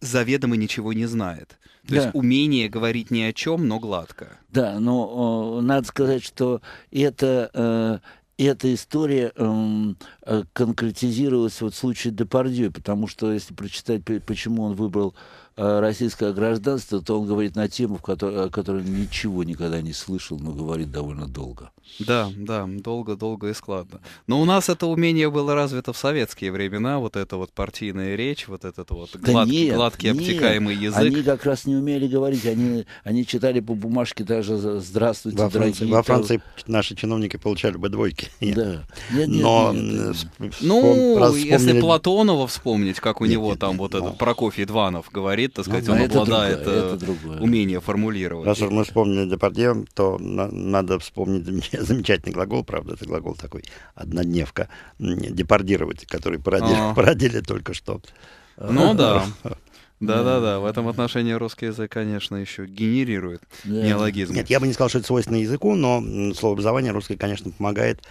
A: заведомо ничего не знает. То да. есть умение говорить ни о чем, но гладко.
C: Да, но э, надо сказать, что это э, эта история эм, э, конкретизировалась вот в случае Депардье, потому что если прочитать, почему он выбрал Э, российское гражданство, то он говорит на тему, в которой, о которой ничего никогда не слышал, но говорит
A: довольно долго. Да, да, долго, долго и складно. Но у нас это умение было развито в советские времена, вот эта вот партийная речь, вот этот вот гладкий, да нет, гладкий, нет, обтекаемый язык. Они
C: как раз не умели говорить, они, они читали по бумажке
B: даже «Здравствуйте, во Франции, Во Франции наши чиновники получали бы двойки. Да. Нет, нет, но нет, нет. Ну, вспомнили... если
A: Платонова вспомнить, как у нет, него нет, там нет, вот но... этот Прокофий Дванов говорит, говорит, так сказать, ну, он это обладает другое, э, это другое. умение формулировать.
B: Раз уж мы вспомнили Депардье, то на, надо вспомнить замечательный глагол, правда, это глагол такой, однодневка, депардировать, который породили, а -а. породили только что.
A: Ну э, да. Да, да, да. В этом отношении русский язык, конечно, еще генерирует да. неологизм. Нет,
B: я бы не сказал, что это свойственно языку, но словообразование русское, конечно, помогает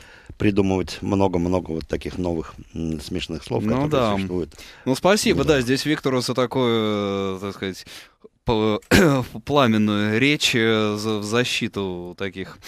B: придумывать много-много вот таких новых смешных слов, ну, которые да. существуют.
A: Ну, спасибо, ну да. здесь Виктору за такую, так сказать, пламенную речь э, в защиту таких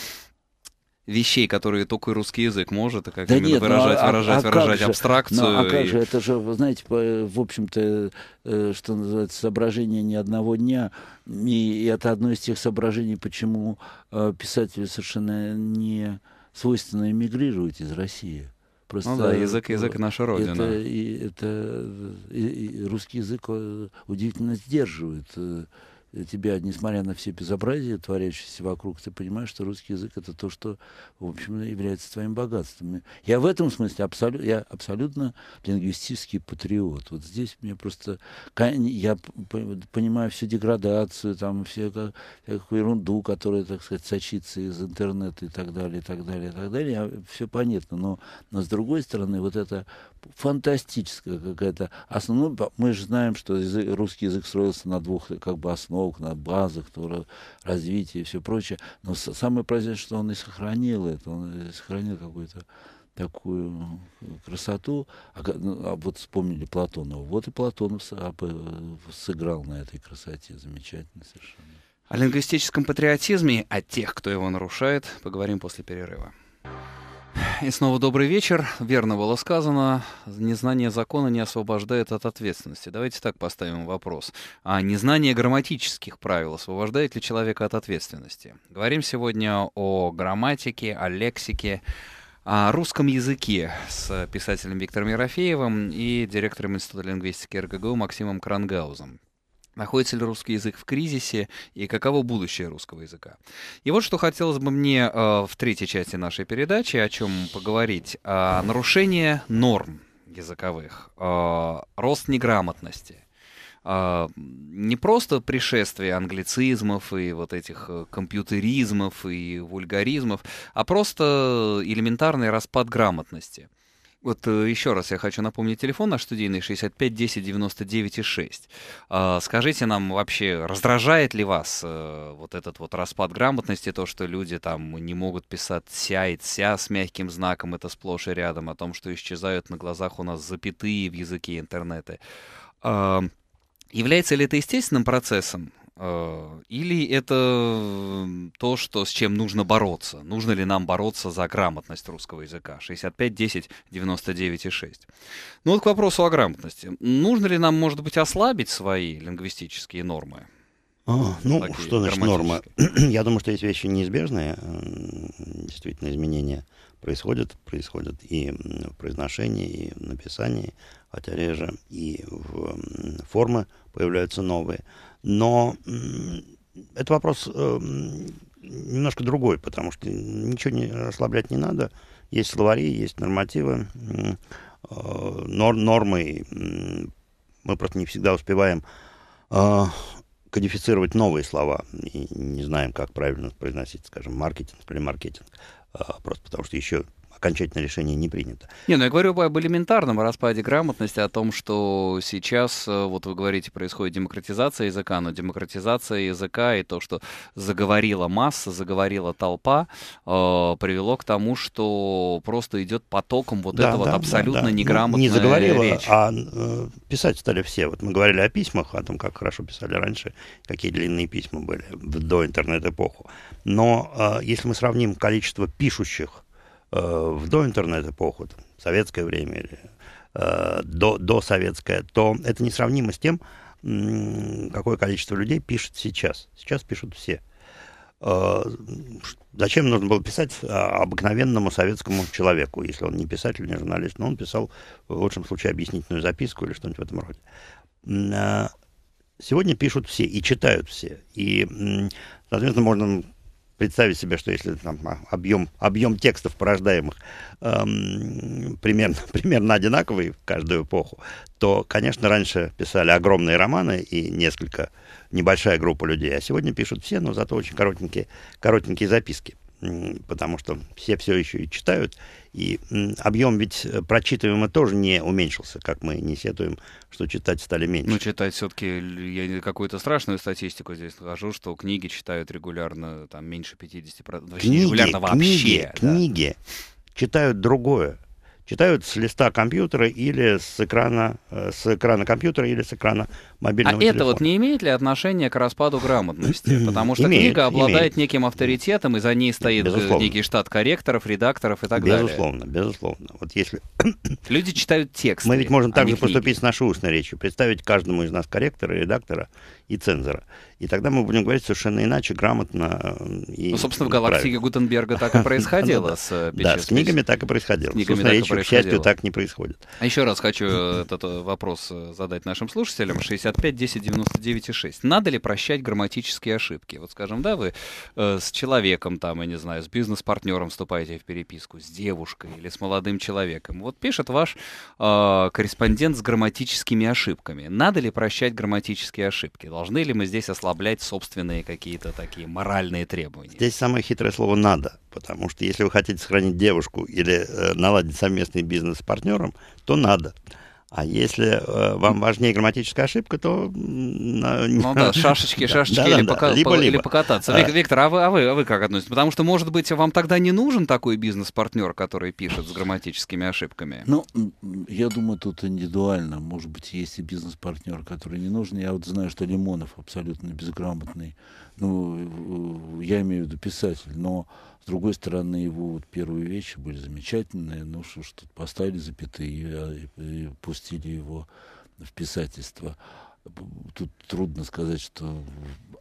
A: вещей, которые только русский язык может, как да нет, выражать, ну, а, выражать, а, а выражать же? абстракцию. Ну, а и... же,
C: это же, вы знаете, по, в общем-то, э, что называется, соображение ни одного дня, и, и это одно из тех соображений, почему э, писатель совершенно не... Э, свойственно эмигрировать из России. Просто, ну да, язык, язык э, наша родина. Это, и, это, э, и, и русский язык э, удивительно сдерживает тебя, несмотря на все безобразия, творящиеся вокруг, ты понимаешь, что русский язык это то, что, в общем, является твоим богатством. Я в этом смысле абсолю, я абсолютно лингвистический патриот. Вот здесь мне просто я понимаю всю деградацию, там все как, всякую ерунду, которая, так сказать, сочится из интернета и так далее, и так далее, и так далее. Все понятно. Но, но с другой стороны, вот это фантастическая какая-то основа. Ну, мы же знаем, что язык, русский язык строился на двух как бы основах, на базах, развития и все прочее. Но самое поразительное, что он и сохранил это, он и э, сохранил какую-то такую э, красоту. А, ну, а вот вспомнили Платонова. Вот и Платонов э, сыграл на этой красоте. Замечательно совершенно.
A: О лингвистическом патриотизме и о тех, кто его нарушает, поговорим после перерыва. И снова добрый вечер. Верно было сказано, незнание закона не освобождает от ответственности. Давайте так поставим вопрос. А незнание грамматических правил освобождает ли человека от ответственности? Говорим сегодня о грамматике, о лексике, о русском языке с писателем Виктором Ерофеевым и директором Института лингвистики РГГУ Максимом Крангаузом. Находится ли русский язык в кризисе и каково будущее русского языка? И вот что хотелось бы мне э, в третьей части нашей передачи о чем поговорить. О э, нарушении норм языковых, э, рост неграмотности. Э, не просто пришествие англицизмов и вот этих э, компьютеризмов и вульгаризмов, а просто элементарный распад грамотности – вот э, еще раз я хочу напомнить телефон наш студийный 65 10 99 6. Скажите нам вообще, раздражает ли вас э, вот этот вот распад грамотности, то, что люди там не могут писать ся и ся с мягким знаком, это сплошь и рядом, о том, что исчезают на глазах у нас запятые в языке интернета. А, является ли это естественным процессом? Э, или это то, что, с чем нужно бороться? Нужно ли нам бороться за грамотность русского языка? 65, 10, 99 и 6. Ну вот к вопросу о грамотности. Нужно ли нам, может быть, ослабить свои лингвистические нормы?
B: О, а, ну, Такие что значит норма? Я думаю, что есть вещи неизбежные. Действительно, изменения происходят. Происходят и в произношении, и в написании, хотя а реже, и в формы появляются новые. Но это вопрос эм, немножко другой, потому что ничего не расслаблять не надо. Есть словари, есть нормативы, э, нормы. Мы просто не всегда успеваем э, кодифицировать новые слова. И не знаем, как правильно произносить, скажем, маркетинг или маркетинг. Э, просто потому что еще окончательное решение не принято.
A: Не, ну я говорю об элементарном распаде грамотности, о том, что сейчас, э, вот вы говорите, происходит демократизация языка, но демократизация языка и то, что заговорила масса, заговорила толпа, э, привело к тому, что просто идет потоком вот да, это да, вот абсолютно да, да. неграмотная Не заговорила, речь. а
B: э, писать стали все. Вот мы говорили о письмах, о том, как хорошо писали раньше, какие длинные письма были до интернет-эпоху. Но э, если мы сравним количество пишущих Э, в доинтернет-эпоху, советское время или э, до, советское то это несравнимо с тем, какое количество людей пишет сейчас. Сейчас пишут все. Э, зачем нужно было писать обыкновенному советскому человеку, если он не писатель, не журналист, но он писал в лучшем случае объяснительную записку или что-нибудь в этом роде. Э, сегодня пишут все и читают все. И, соответственно, можно представить себе, что если там а, объем, объем текстов, порождаемых эм, примерно, примерно одинаковый в каждую эпоху, то, конечно, раньше писали огромные романы и несколько, небольшая группа людей, а сегодня пишут все, но зато очень коротенькие, коротенькие записки потому что все все еще и читают. И объем ведь э, прочитываемого тоже не уменьшился, как мы не сетуем, что читать стали меньше.
A: Ну, читать все-таки, я какую-то страшную статистику здесь скажу, что книги читают регулярно, там, меньше 50%. Книги, регулярно вообще. Книги, да.
B: книги читают другое читают с листа компьютера или с экрана, э, с экрана компьютера или с экрана
A: мобильного а телефона. А это вот не имеет ли отношения к распаду грамотности? Потому что имеет, книга обладает имеет. неким авторитетом, и за ней стоит э, безусловно. некий штат корректоров, редакторов и так безусловно, далее. Безусловно,
B: безусловно. Вот если... Люди читают текст. Мы ведь можем а также поступить с нашей устной речью. Представить каждому из нас корректора, редактора и цензора. И тогда мы будем говорить совершенно иначе, грамотно
A: э, и Ну, собственно, в «Галактике Гутенберга» ну э, так и происходило с Да, с книгами так и происходило. Собственно, речь, к счастью, так не происходит. А еще раз хочу э, этот вопрос задать нашим слушателям. 65 10 99 6. Надо ли прощать грамматические ошибки? Вот, скажем, да, вы с человеком, там, я не знаю, с бизнес-партнером вступаете в переписку, с девушкой или с молодым человеком. Вот пишет ваш корреспондент с грамматическими ошибками. Надо ли прощать грамматические ошибки? Должны ли мы здесь ослаблять собственные какие-то такие моральные
B: требования? Здесь самое хитрое слово «надо», потому что если вы хотите сохранить девушку или э, наладить совместный бизнес с партнером, то надо. А если э, вам важнее грамматическая ошибка, то... На... Ну да, шашечки, шашечки да, или, да, пока... либо, либо. или покататься. А...
A: Виктор, а вы, а, вы, а вы как относитесь? Потому что, может быть, вам тогда не нужен такой бизнес-партнер, который пишет с грамматическими ошибками? Ну,
C: я думаю, тут индивидуально. Может быть, есть и бизнес-партнер, который не нужен. Я вот знаю, что Лимонов абсолютно безграмотный. Ну, э, э, я имею в виду писатель, но с другой стороны, его вот первые вещи были замечательные, ну что ж, тут поставили запятые и, а, и пустили его в писательство. Тут трудно сказать, что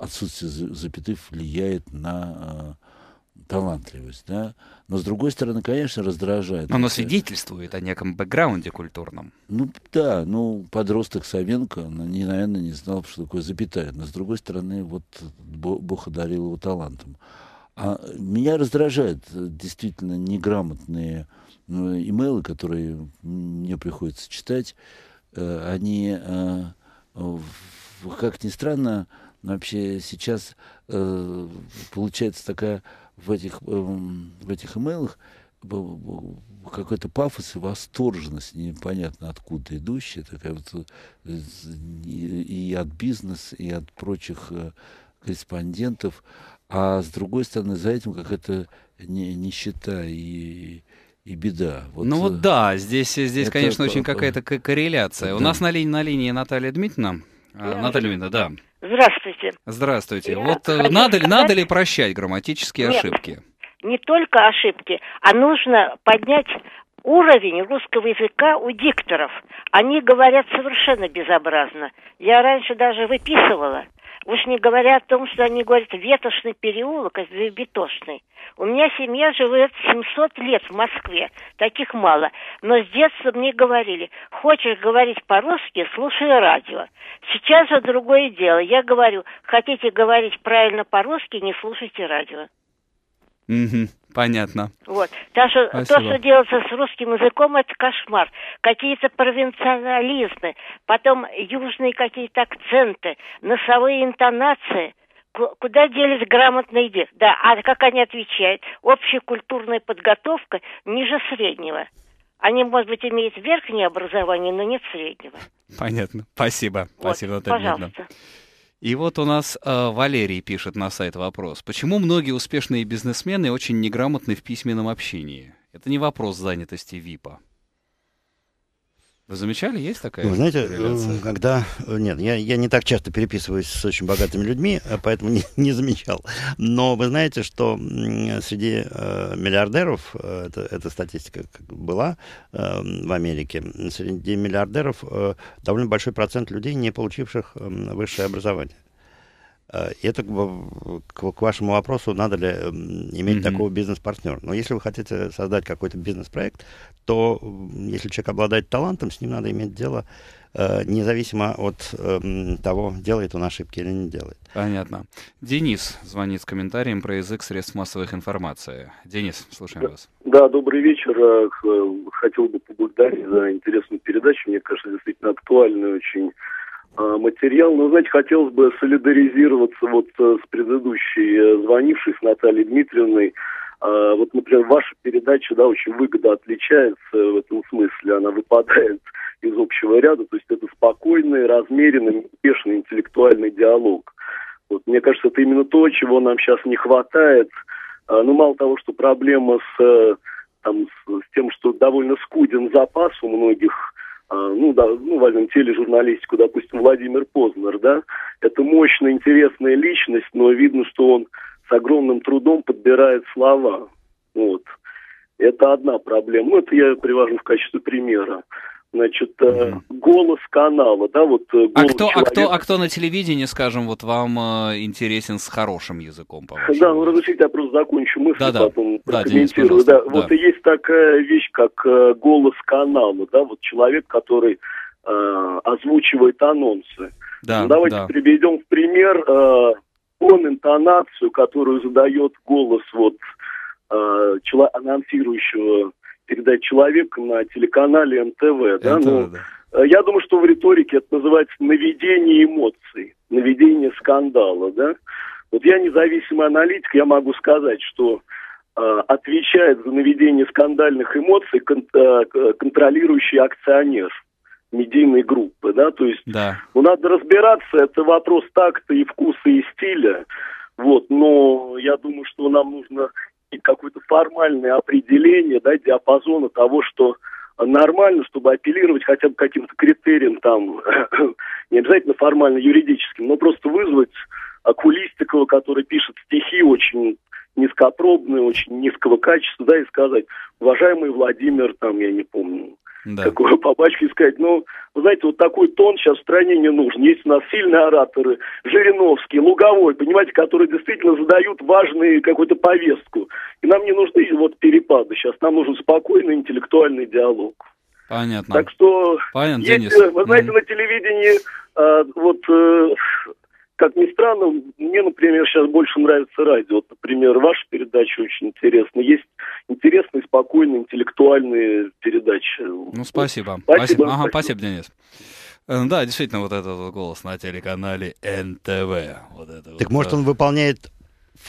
C: отсутствие запятых влияет на а, талантливость, да. Но с другой стороны, конечно, раздражает. Но оно
A: свидетельствует о неком бэкграунде культурном.
C: Ну да, ну подросток Савенко, ну, не, наверное, не знал, что такое запятая. Но с другой стороны, вот Бог одарил его талантом. А меня раздражают э, действительно неграмотные э, имейлы, которые мне приходится читать. Э, они, как ни странно, вообще сейчас получается такая в этих, эм, в этих имейлах какой-то пафос и восторженность, непонятно откуда идущая, такая вот и от бизнеса, и от прочих корреспондентов. А с другой стороны, за этим как это нищета и, и беда. Вот, ну вот э,
A: да, здесь, здесь это, конечно, очень какая-то корреляция. Да. У нас на, ли, на линии Наталья Дмитриевна. А, да. Наталья Дмитриевна, да.
D: Здравствуйте.
A: Здравствуйте. Я вот э, надо, сказать... надо ли прощать грамматические Нет, ошибки?
D: Не только ошибки, а нужно поднять уровень русского языка у дикторов. Они говорят совершенно безобразно. Я раньше даже выписывала. Уж не говоря о том, что они говорят, ветошный переулок, это а бетошный. У меня семья живет 700 лет в Москве, таких мало. Но с детства мне говорили, хочешь говорить по-русски, слушай радио. Сейчас же другое дело. Я говорю, хотите говорить правильно по-русски, не слушайте радио.
A: Угу. Понятно.
D: Вот. Так что то, что делается с русским языком, это кошмар. Какие-то провинциализмы, потом южные какие-то акценты, носовые интонации. Куда делись грамотные дети? Да, а как они отвечают? Общая культурная подготовка ниже среднего. Они, может быть, имеют верхнее образование, но нет среднего.
A: Понятно. Спасибо. Вот. Спасибо, Наталья Пожалуйста. Дмитриевна. И вот у нас э, Валерий пишет на сайт вопрос. Почему многие успешные бизнесмены очень неграмотны в письменном общении? Это не вопрос занятости ВИПа. Вы замечали, есть такая? Вы знаете, корреляция? Э,
B: когда... Э, нет, я, я не так часто переписываюсь с очень богатыми людьми, э, поэтому не, не замечал. Но вы знаете, что среди э, миллиардеров, э, это, эта статистика была э, в Америке, среди миллиардеров э, довольно большой процент людей, не получивших э, высшее образование. Это к вашему вопросу, надо ли эм, иметь mm такого бизнес-партнера. Но если вы хотите создать какой-то бизнес-проект, то если человек обладает талантом, с ним надо иметь дело э, независимо от эм, того, делает он ошибки или не делает.
A: Понятно. Денис звонит с комментарием про язык средств массовых информации. Денис, слушаем да, вас.
E: Да, добрый вечер. Э, э, хотел бы поблагодарить за интересную передачу. Мне кажется, действительно актуальную очень Э, материал. но знаете, хотелось бы солидаризироваться вот э, с предыдущей э, звонившей, с Натальей Дмитриевной. Вот, например, ваша передача, да, очень выгодно отличается в этом смысле. Она выпадает из общего ряда. То есть это спокойный, размеренный, успешный интеллектуальный диалог. Вот, мне кажется, это именно то, чего нам сейчас не хватает. Ну, мало того, что проблема с, там, с тем, что довольно скуден запас у многих а, ну, да, ну, возьмем тележурналистику, допустим, Владимир Познер, да, это мощная, интересная личность, но видно, что он с огромным трудом подбирает слова, вот. Это одна проблема, ну, это я привожу в качестве примера значит, mm голос канала, да, вот э, а голос а кто, а кто, а
A: кто на телевидении, скажем, вот вам э, интересен с хорошим языком, по-моему?
E: Да, ну разрешите, я просто закончу мысль, да, потом да. прокомментирую. Да, Денис, да, да, вот и есть такая вещь, как э, голос канала, да, вот человек, который э, озвучивает анонсы.
D: Да, ну, давайте да.
E: приведем в пример э, он интонацию, которую задает голос вот э, человека, анонсирующего передать человек на телеканале НТВ, да, НТВ, ну, да. Э, я думаю, что в риторике это называется наведение эмоций, наведение скандала, да. Вот я независимый аналитик, я могу сказать, что э, отвечает за наведение скандальных эмоций кон- э, контролирующий акционер медийной группы, да, то есть да. ну, надо разбираться, это вопрос такта и вкуса и стиля, вот, но я думаю, что нам нужно какое-то формальное определение да, диапазона того, что нормально, чтобы апеллировать хотя бы каким-то критериям, там, не обязательно формально юридическим, но просто вызвать Акулистикова, который пишет стихи очень низкопробные, очень низкого качества, да, и сказать, уважаемый Владимир, там, я не помню, да. какую побачку искать. Ну, вы знаете, вот такой тон сейчас в стране не нужен. Есть у нас сильные ораторы, Жириновский, Луговой, понимаете, которые действительно задают важную какую-то повестку. И нам не нужны вот перепады сейчас, нам нужен спокойный интеллектуальный диалог. Понятно. Так что, Понятно, если, Денис. Э, вы знаете, mm на телевидении э, вот э, как ни странно, мне, например, сейчас больше нравится радио. Вот, например, ваша передача очень интересна. Есть интересные, спокойные, интеллектуальные
A: передачи. Ну, спасибо. Спасибо. спасибо. Ага, спасибо, Денис. Э, да, действительно, вот этот вот голос на телеканале НТВ. Вот это так вот, может, он
B: выполняет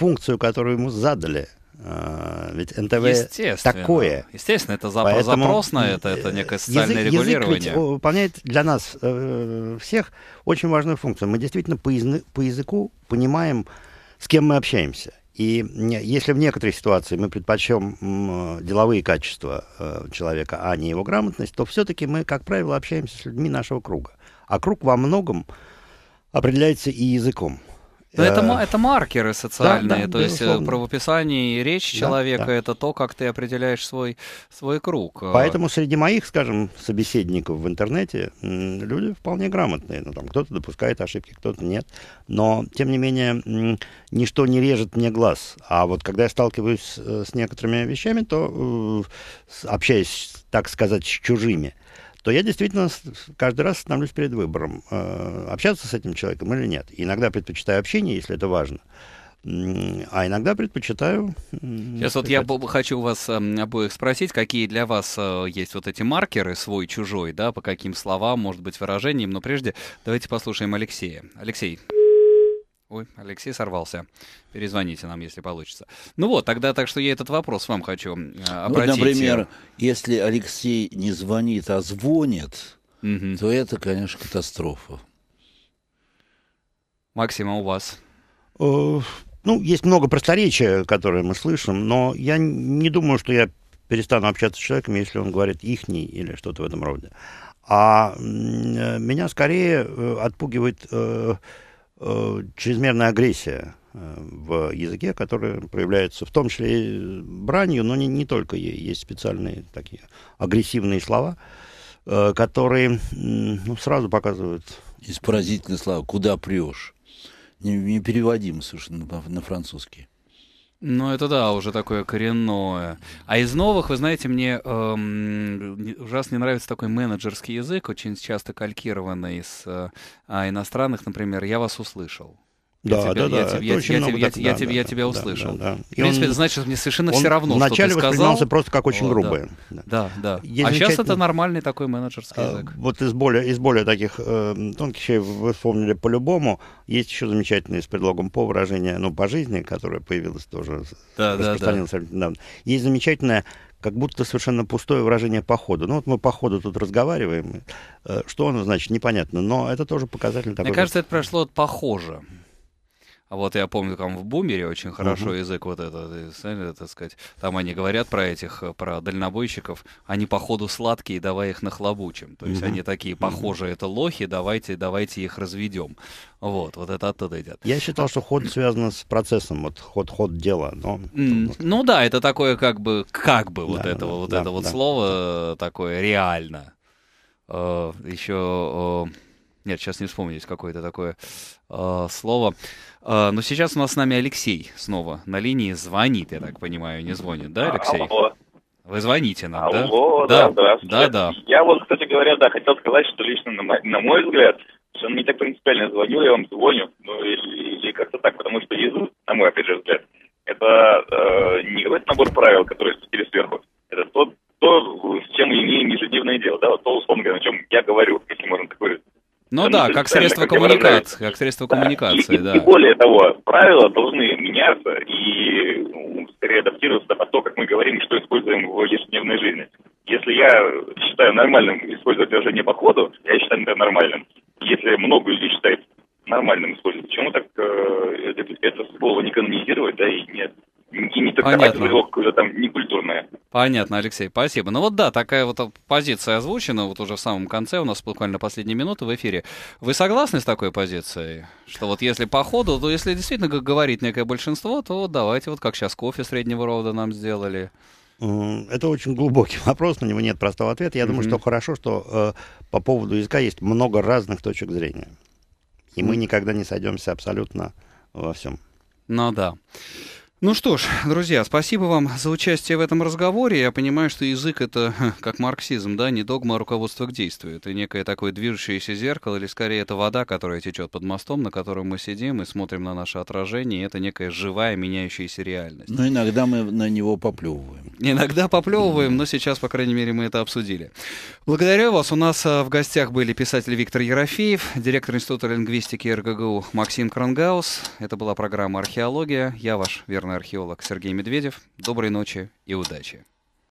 B: функцию, которую ему задали? А, ведь НТВ такое. Естественно, это запро- Поэтому запрос на это, это
A: некое социальное язык, регулирование. Язык
B: выполняет для нас э, всех очень важную функцию. Мы действительно по, изны, по языку понимаем, с кем мы общаемся. И если в некоторых ситуации мы предпочтем э, деловые качества э, человека, а не его грамотность, то все-таки мы, как правило, общаемся с людьми нашего круга. А круг во многом определяется и языком. Но ну, это, э, это маркеры социальные, да, да, то э, безусловно. есть
A: правописание и речь да, человека да. это то, как ты определяешь свой, свой круг. Э. Поэтому
B: среди моих, скажем, собеседников в интернете люди вполне грамотные. Ну, там кто-то допускает ошибки, кто-то нет. Но, тем не менее, ничто не режет мне глаз. А вот когда я сталкиваюсь с, с некоторыми вещами, то общаясь, так сказать, с чужими, то я действительно каждый раз становлюсь перед выбором, э, общаться с этим человеком или нет. Иногда предпочитаю общение, если это важно. А иногда предпочитаю... Сейчас вот я
A: хочу вас эм, обоих спросить, какие для вас э, есть вот эти маркеры, свой, чужой, да, по каким словам, может быть, выражениям, но прежде давайте послушаем Алексея. Алексей, Ой, Алексей сорвался. Перезвоните нам, если получится. Ну вот, тогда так что я этот вопрос вам хочу э, ну, обратить. Ну, например,
C: если Алексей не звонит, а звонит, угу. то это, конечно, катастрофа.
A: Максима, у вас?
B: О, э, ну, есть много просторечия, которые мы слышим, но я не думаю, что я перестану общаться с человеком, если он говорит «ихний» или что-то в этом роде. А меня скорее отпугивает Э, чрезмерная агрессия э, в языке, которая проявляется в том числе и бранью, но не, не только ей. Есть специальные такие агрессивные слова, э, которые ну, сразу показывают... Из поразительных
C: слов «куда прешь?» Непереводимо совершенно на, на французский.
A: Ну, это да, уже такое коренное. А из новых, вы знаете, мне эм, ужасно не нравится такой менеджерский язык, очень часто калькированный из э, а, иностранных, например, «я вас услышал». Да, да, да. Я, я, тебя, я тебя услышал. И в принципе, он, значит, мне совершенно он все равно, что ты сказал. Вначале воспринимался просто как очень О, грубое. Да, да. да. да. А сейчас это нормальный такой менеджерский а, язык.
B: Вот из более, из более таких э, тонких вы вспомнили по-любому. Есть еще замечательное с предлогом по выражению, «ну, по жизни», которое появилось тоже,
C: да, распространилось
B: да, да. недавно. Есть замечательное как будто совершенно пустое выражение по ходу. Ну вот мы по ходу тут разговариваем, э, что оно значит, непонятно, но это тоже показатель такой. Мне кажется,
A: это прошло похоже. А вот я помню, там в Бумере очень хорошо угу. язык вот этот, так сказать, там они говорят про этих, э, про дальнобойщиков, они походу сладкие, давай их нахлобучим. То есть угу. они такие, похоже, это лохи, давайте, давайте их разведем. Вот, вот это оттуда идет.
B: Я считал, что ход связан с процессом, вот ход, ход дела. Но...
A: Ну да, это такое как бы, как бы да, вот этого, да, вот да, это да, вот да. слово э, такое реально. Э, Еще нет, сейчас не вспомню, есть какое-то такое э, слово. Э, но сейчас у нас с нами Алексей снова на линии. Звонит, я так понимаю, не звонит, да, Алексей? Алло. Вы звоните нам, Алло, да? да? Да, да, да.
E: Я вот, кстати говоря, да, хотел сказать, что лично на мой, на мой взгляд, что он не так принципиально звоню, я вам звоню, ну или, или как-то так, потому что язык, на мой, опять же, взгляд, это э, не этот набор правил, которые спустили сверху, это тот то, с чем мы имеем ежедневное дело, да, вот то, условно говоря, о чем я говорю, если можно такой
A: ну да, как средство коммуникации, как средство коммуникации, да. И, более того, правила должны меняться и
E: ну, скорее адаптироваться под то, как мы говорим, что используем в ежедневной жизни. Если я считаю нормальным использовать движение по ходу, я считаю это нормальным. Если много людей считает нормальным использовать, почему так э, это, это слово не канонизировать, да, и нет и не трактовать его какое-то там некультурное.
A: Понятно, Алексей, спасибо. Ну вот да, такая вот позиция озвучена вот уже в самом конце, у нас буквально последние минуты в эфире. Вы согласны с такой позицией? Что вот если по ходу, то если действительно как говорит некое большинство, то вот давайте вот как сейчас кофе среднего рода нам сделали.
B: Это очень глубокий вопрос, на него нет простого ответа. Я mm-hmm. думаю, что хорошо, что э, по поводу языка есть много разных точек зрения. И мы никогда не сойдемся абсолютно э, во всем.
A: Ну да. Ну что ж, друзья, спасибо вам за участие в этом разговоре. Я понимаю, что язык это как марксизм, да, не догма, а руководство к действию. Это некое такое движущееся зеркало, или скорее это вода, которая течет под мостом, на котором мы сидим и смотрим на наше отражение. И это некая живая, меняющаяся реальность.
C: Но иногда мы на него поплевываем.
A: Иногда поплевываем, но сейчас, по крайней мере, мы это обсудили. Благодарю вас. У нас а, в гостях были писатель Виктор Ерофеев, директор Института лингвистики РГГУ Максим Крангаус. Это была программа «Археология». Я ваш верный археолог Сергей Медведев. Доброй ночи и удачи!